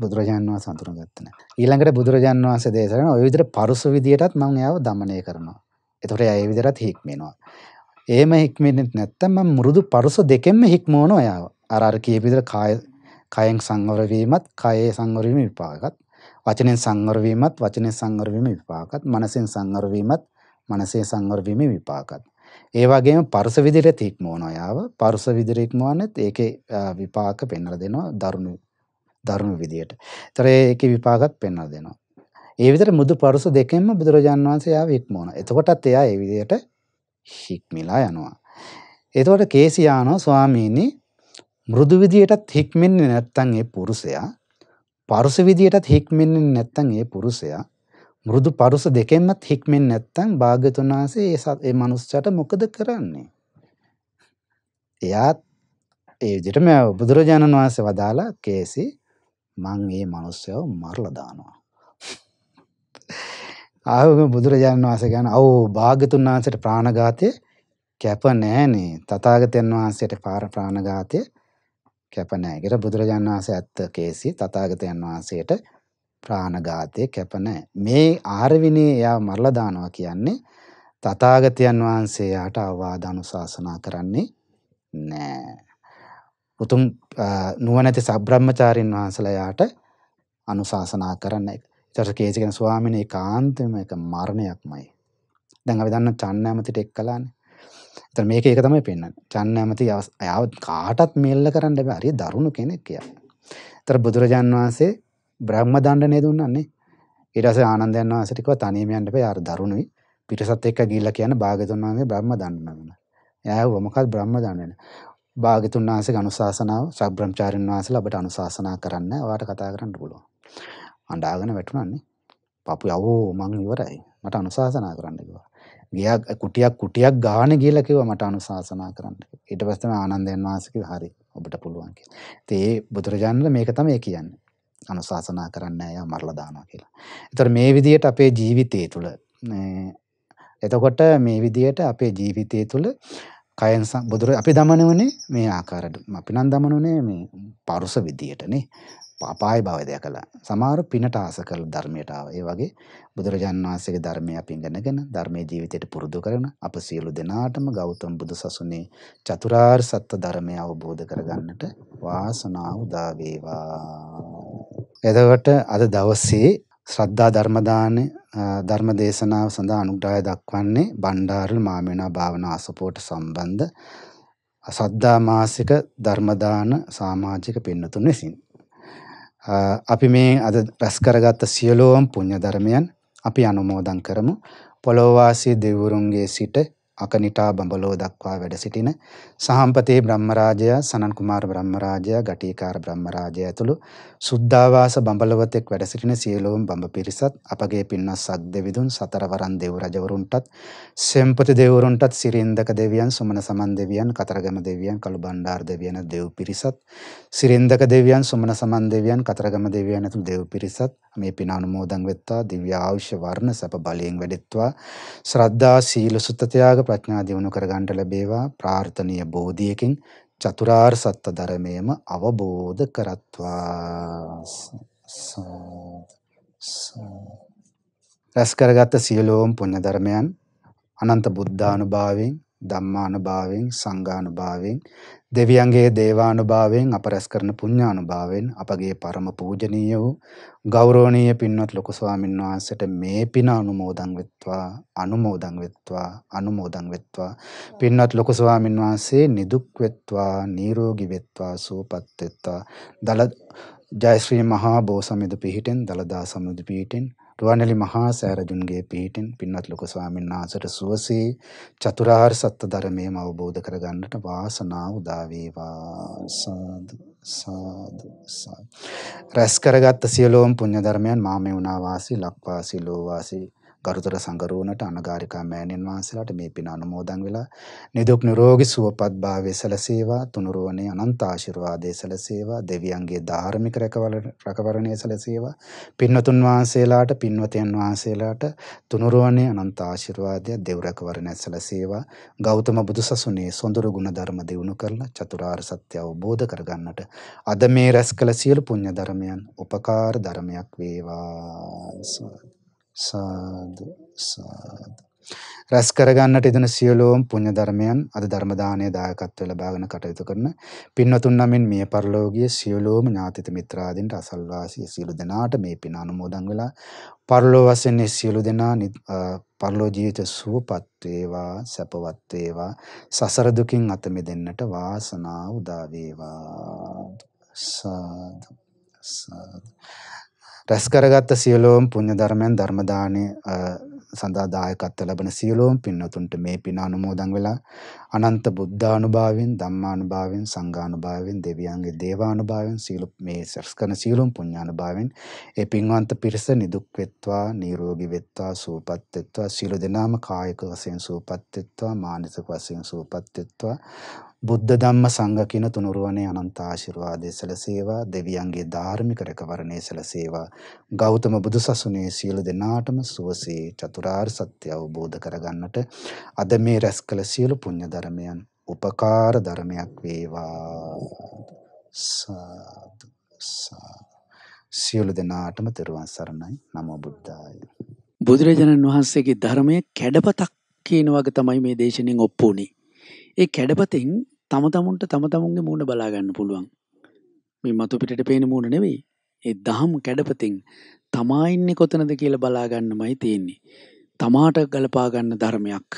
බුදුරජාන් වහන්සේ අඳුනගත්තේ නැහැ. ඊළඟට බුදුරජාන් වහන්සේ දේශනා ඔය විදිහට පරුස විදියටත් මම එයාව දමනය කරනවා. එතකොට එයා ඒ විදිහට හික්මිනවා. එහෙම හික්මෙන්නේ නැත්තම් මම මෘදු පරුස දෙකෙන්ම හික්මවනවා එයාව. අර අර කියපු විදිහට කාය කයෙන් සංවර වීමත් කයේ සංවර වීම විපාකත් වචනෙන් සංවර වීමත් වචනෙන් සංවර වීම විපාකත් මනසෙන් සංවර වීමත් මනසේ සංවර වීම විපාකත් ඒ වගේම පරස විදිහට ඉක්මවනවා යාව පරස විදිහට ඉක්මවන්නත් ඒකේ විපාක පෙන්වලා දෙනවා දරුණු දරුණු විදිහට. ඒතර ඒකේ විපාකත් පෙන්වලා දෙනවා. ඒ විදිහට මුදු පරස දෙකෙන්ම බුදුරජාන් වහන්සේ යාව ඉක්මවනවා. එතකොටත් එයා ඒ විදිහට හික්මිලා යනවා. එතකොට කේසියානෝ ස්වාමීනි මෘදු විදියටත් හික්මෙන්නේ නැත්තම් ඒ පුරුෂයා පරුස විදියටත් හික්මෙන්නේ නැත්නම් ඒ පුරුෂයා මෘදු පරුස දෙකෙන්මත් හික්මෙන්නේ නැත්නම් භාග්‍යතුන් වහන්සේ ඒ ඒ මනුස්සයාට මොකද කරන්නේ? එයාත් ඒ විදිහටම බුදුරජාණන් වහන්සේ වදාලා කේසි මං මේ මනුස්සයව මරලා දානවා. ආවම බුදුරජාණන් වහන්සේ කියන "අව් භාග්‍යතුන් වහන්සේට ප්‍රාණඝාතය කැප නෑනේ. තථාගතයන් වහන්සේට පාර ප්‍රාණඝාතය කැපනෑගට බුදුරජාන් වහන්සේ ඇත්ත කේසි තථාගතයන් වහන්සේට ප්‍රාණඝාතය කැපනෑ. මේ ආරවිනේ එයා මරලා දානවා කියන්නේ තථාගතයන් වහන්සේ යාට අවවාද අනුශාසනා කරන්නේ නෑ. උතුම් නුවණැති සබ්‍රහ්මචාරින් වහන්සේලා යාට අනුශාසනා කරන එක. ඊට කේසි කියන ස්වාමීන් වහන්සේ කාන්තම එක මරණයක්මයි. දැන් අපි දන්න චන්න ඇමතිට එක්කලානේ. එතන මේක ඒක තමයි පෙන්වන්නේ. චන්න ඇමති යාව කාටත් මෙල්ල කරන්න බෑ. හරි දරුණු කෙනෙක් කියන්නේ. එතන බුදුරජාන් වහන්සේ බ්‍රහ්ම දණ්ඩනේ දුන්නන්නේ. ඊට පස්සේ ආනන්දයන් වහන්සේට කිව්වා තනියම යන්න බෑ. යාර දරුණුයි. පිටසත් එක්ක ගිහිල්ලා කියන භාග්‍යතුන් වහන්සේ බ්‍රහ්ම දණ්ඩනම. එයා ඇහුවා මොකක්ද බ්‍රහ්ම දණ්ඩනේ? භාග්‍යතුන් වහන්සේගේ අනුශාසනාව සබ්‍රහ්මචාරින් වහන්සේලා ඔබට අනුශාසනා කරන්න. ඔයාට කතා කරන්න පුළුවන්. අඬාගෙන වැටුණානේ. පපු යවෝ මං ඉවරයි. මට අනුශාසනා කරන්න කිව්වා. ගියක් කුටියක් කුටියක් ගාන කියලා කිව්වා මට අනුශාසනා කරන්න. ඊට පස්සේ මම ආනන්දයන් වහන්සේ කිව්වා හරි ඔබට පුළුවන් කියලා. ඉතින් ඒ බුදුරජාණන් මේක තමයි කියන්නේ. අනුශාසනා කරන්න අය මරලා දානවා කියලා. ඒතර මේ විදිහට අපේ ජීවිතය තුළ එතකොට මේ විදිහට අපේ ජීවිතය තුළ කයන් බුදුර අපි දමනවනේ මේ ආකාරයට අපි නම් දමනවනේ මේ පරුස විදියටනේ අපාය භව දැකලා සමහර පිනට ආස කරලා ධර්මයට ආවා. ඒ වගේ බුදුරජාන් වහන්සේගේ ධර්මය අපි ඉගෙනගෙන ධර්මයේ ජීවිතයට පුරුදු කරන අප සියලු දෙනාටම ගෞතම බුදු සසුනේ චතුරාර්ය සත්‍ය ධර්මය අවබෝධ කරගන්නට වාසනාව උදා වේවා. එතකොට අද දවසේ ශ්‍රද්ධා ධර්මදාන ධර්ම දේශනාව සඳහා අනුග්‍රහය දක්වන්නේ බණ්ඩාරල් මාමේනා භාවනා අසපෝට සම්බන්ධ සද්ධා මාසික ධර්මදාන සමාජික පින්නතුන් විසිනි. අපි මේ අද රැස් කරගත්ත සියලෝම පුණ්‍ය ධර්මයන් අපි අනුමෝදන් කරමු. පොළොවවාසී දෙවිවරුන්ගේ සිට අකනිටා බඹලෝ දක්වා වැඩ සිටින සහම්පතේ බ්‍රහ්මරාජයා, සනන් කුමාර බ්‍රහ්මරාජයා, ගටිකාර බ්‍රහ්මරාජයා ඇතුළු සුද්ධාවාස බඹලොවතෙක් වැඩ සිටින සියලුම බඹ පිරිසත් අපගේ පින්වත් සක් දෙවිඳුන් සතරවරන් දෙව් රජවරුන්ටත් සෙම්පති දෙවරුන්ටත් සිරින්දක දෙවියන් සුමන සමන් දෙවියන් කතරගම දෙවියන් කළු බණ්ඩාර දෙවියන දෙව් පිරිසත් සිරින්දක දෙවියන් සුමන සමන් දෙවියන් කතරගම දෙවියන් ඇතුළු දෙව් පිරිසත් මේ පින අනුමෝදන් වෙත්වා දිව්‍ය ආයුෂ වර්ණ සැප බලයෙන් වැඩෙත්වා ශ්‍රද්ධා සීල සුත්ත ත්‍යාග ප්‍රඥා දිනු කර ගන්නට ලැබේවා ප්‍රාර්ථනීය බෝධියකින් චතුරාර්ය සත්‍ය ධර්මයේම අවබෝධ කරත්වා රැස් කරගත් සියලෝම පුණ්‍ය ධර්මයන් අනන්ත බුද්ධානුභාවයෙන් ධම්මානුභාවයෙන් සංඝානුභාවයෙන් දෙවියන්ගේ දේවානුභාවයෙන් අප රැස් කරන පුණ්‍යානුභාවයෙන් අපගේ පරම පූජනීය වූ ගෞරවනීය පින්වත් ලොකු ස්වාමීන් වහන්සේට මේ පින අනුමෝදන් වෙත්වා අනුමෝදන් වෙත්වා අනුමෝදන් වෙත්වා පින්වත් ලොකු ස්වාමීන් වහන්සේ නිදුක් වෙත්වා නිරෝගී වෙත්වා සුවපත් වෙත්වා දල ජයශ්‍රී මහා බෝසමිඳු පිහිටෙන් දලදා සමිඳු පිහිටෙන් රුවන්වැලි මහා සෑරජුන්ගේ පිහිටින් පින්වත් ලොකු ස්වාමීන් වහන්සේට සුවසේ චතුරාර්ය සත්‍ය ධර්මයම අවබෝධ කරගන්නට වාසනාව උදා වේවා සාදු සාදු සාදු රැස් කරගත් සියලුම පුණ්‍ය ධර්මයන් මාමේ උනා වාසී ලක්වාසී ලෝවාසී ගරුතර සංගරුවනට අනගාരിකා මෑණින් වහන්සේලාට මේ පින අනුමෝදන් වෙලා නිදුක් නිරෝගී සුවපත් භාවය සැලසේවා තුනුරුවනේ අනන්ත ආශිර්වාදයේ සැලසේවා දෙවියන්ගේ ධාර්මික රැකවරණය සැලසේවා පින්වතුන් වහන්සේලාට පින්වතයන් වහන්සේලාට තුනුරුවනේ අනන්ත ආශිර්වාදය දෙව් රැකවරණය සැලසේවා ගෞතම බුදුසසුනේ සොඳුරු ගුණ ධර්ම දිනු කරලා චතුරාර්ය සත්‍ය අවබෝධ කරගන්නට අද මේ රැස් කළ සියලු පුණ්‍ය ධර්මයන් උපකාර ධර්මයක් වේවා සාදු සාදු රැස් කරගන්නට ඉදෙන සියලෝම් පුණ්‍ය ධර්මයන් අද ධර්ම දානයේ දායකත්ව ලබාගෙන කටයුතු කරන පින්වතුන් නමින් මිය පරලෝකීය සියලෝම ඥාතිත මිත්‍රාදීන්ට අසල්වාසී සියලු දෙනාට මේ පින අනුමෝදන් වෙලා පරලෝ වශයෙන් සියලු දෙනා පරලෝ ජීවිත සුවපත් වේවා සැපවත් වේවා සසර දුකින් අත මිදෙන්නට වාසනාව උදා වේවා සාදු සාදු රැස් කරගත්ත සියලෝම් පුණ්‍ය ධර්මයන් ධර්ම දාණය සඳහා දායකත්ව ලැබෙන සියලෝම් පින්වතුන්ට මේ පින අනුමෝදන් වෙලා අනන්ත බුද්ධානුභාවයෙන් ධම්මානුභාවයෙන් සංඝානුභාවයෙන් දෙවියන්ගේ දේවානුභාවයෙන් සියලු මේ සර්ස් කරන සියලුම් පුණ්‍යානුභාවයෙන් ඒ පින්වන්ත පිරිස නිදුක් වෙත්වා නිරෝගී වෙත්වා සූපත් වෙත්වා සියලු දෙනාම කායික වශයෙන් සූපත් වෙත්වා මානසික වශයෙන් සූපත් වෙත්වා බුද්ධ ධම්ම සංඝ කියන තුනුරුවනේ අනන්ත ආශිර්වාදයේ සැලසේවා දෙවියන්ගේ ධාර්මික රැකවරණයේ සැලසේවා ගෞතම බුදුසසුනේ සියලු දෙනාටම සුවසේ චතුරාර්ය සත්‍ය අවබෝධ කරගන්නට අද මේ රැස් කළ සියලු පුණ්‍ය ධර්මයන් උපකාර ධර්මයක් වේවා සාදු සාදු සියලු දෙනාටම තෙරුවන් සරණයි නමෝ බුද්ධාය බුදුරජාණන් වහන්සේගේ ධර්මය කැඩපතක් කියන වගේ තමයි මේ දේශනෙන් ඔප්පුුණේ ඒ කැඩපතෙන් තම තමුන්ට තම තමුන්ගේ මූුණ බලාගන්න පුළුවන් මේ මතු පිට පේන මූුණ නෙවෙයි ඒ දහම් කැඩපතින් තමාඉන්නේ කොතනද කියල බලාගන්න මයි තියෙන්නේ තමාට ගලපාගන්න ධර්මයක්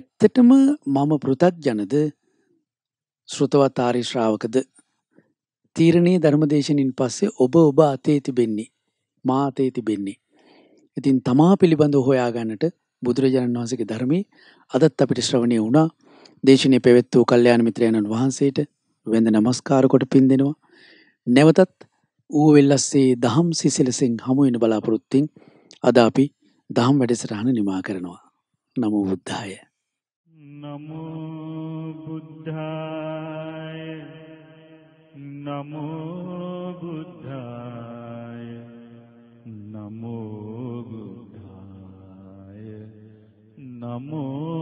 ඇත්තටම මම පෘතත් ජනද ශෘතවතාරි ශ්‍රාවකද තීරණයේ ධර්මදේශනින් පස්සේ ඔබ ඔබ අතේ තිබෙන්නේ මා අතේ තිබෙන්නේ. ඉතින් තමා පිළිබඳව හොයාගන්නට බුදුරජාණන් වහන්සේගේ ධර්මයේ අදත් අපිට ශ්‍රවණය වුණා. දේශනය පැවැත් වූ කල්්‍යයාන මිත්‍රයණන් වහන්සේට වෙඳ නමස්කාරකොට පින් දෙෙනවා. නැවතත් ඌ වෙල්ලස්සේ දහම් සිසිලසිෙන් හමුවෙන බලාපොරොත්තිං අද අපි දහම් වැඩසරහන නිමා කරනවා. නමු බුද්ධාය. නමෝ බුද්ධාය නමෝ බුද්ධාය නමෝ බුද්ධාය නමෝ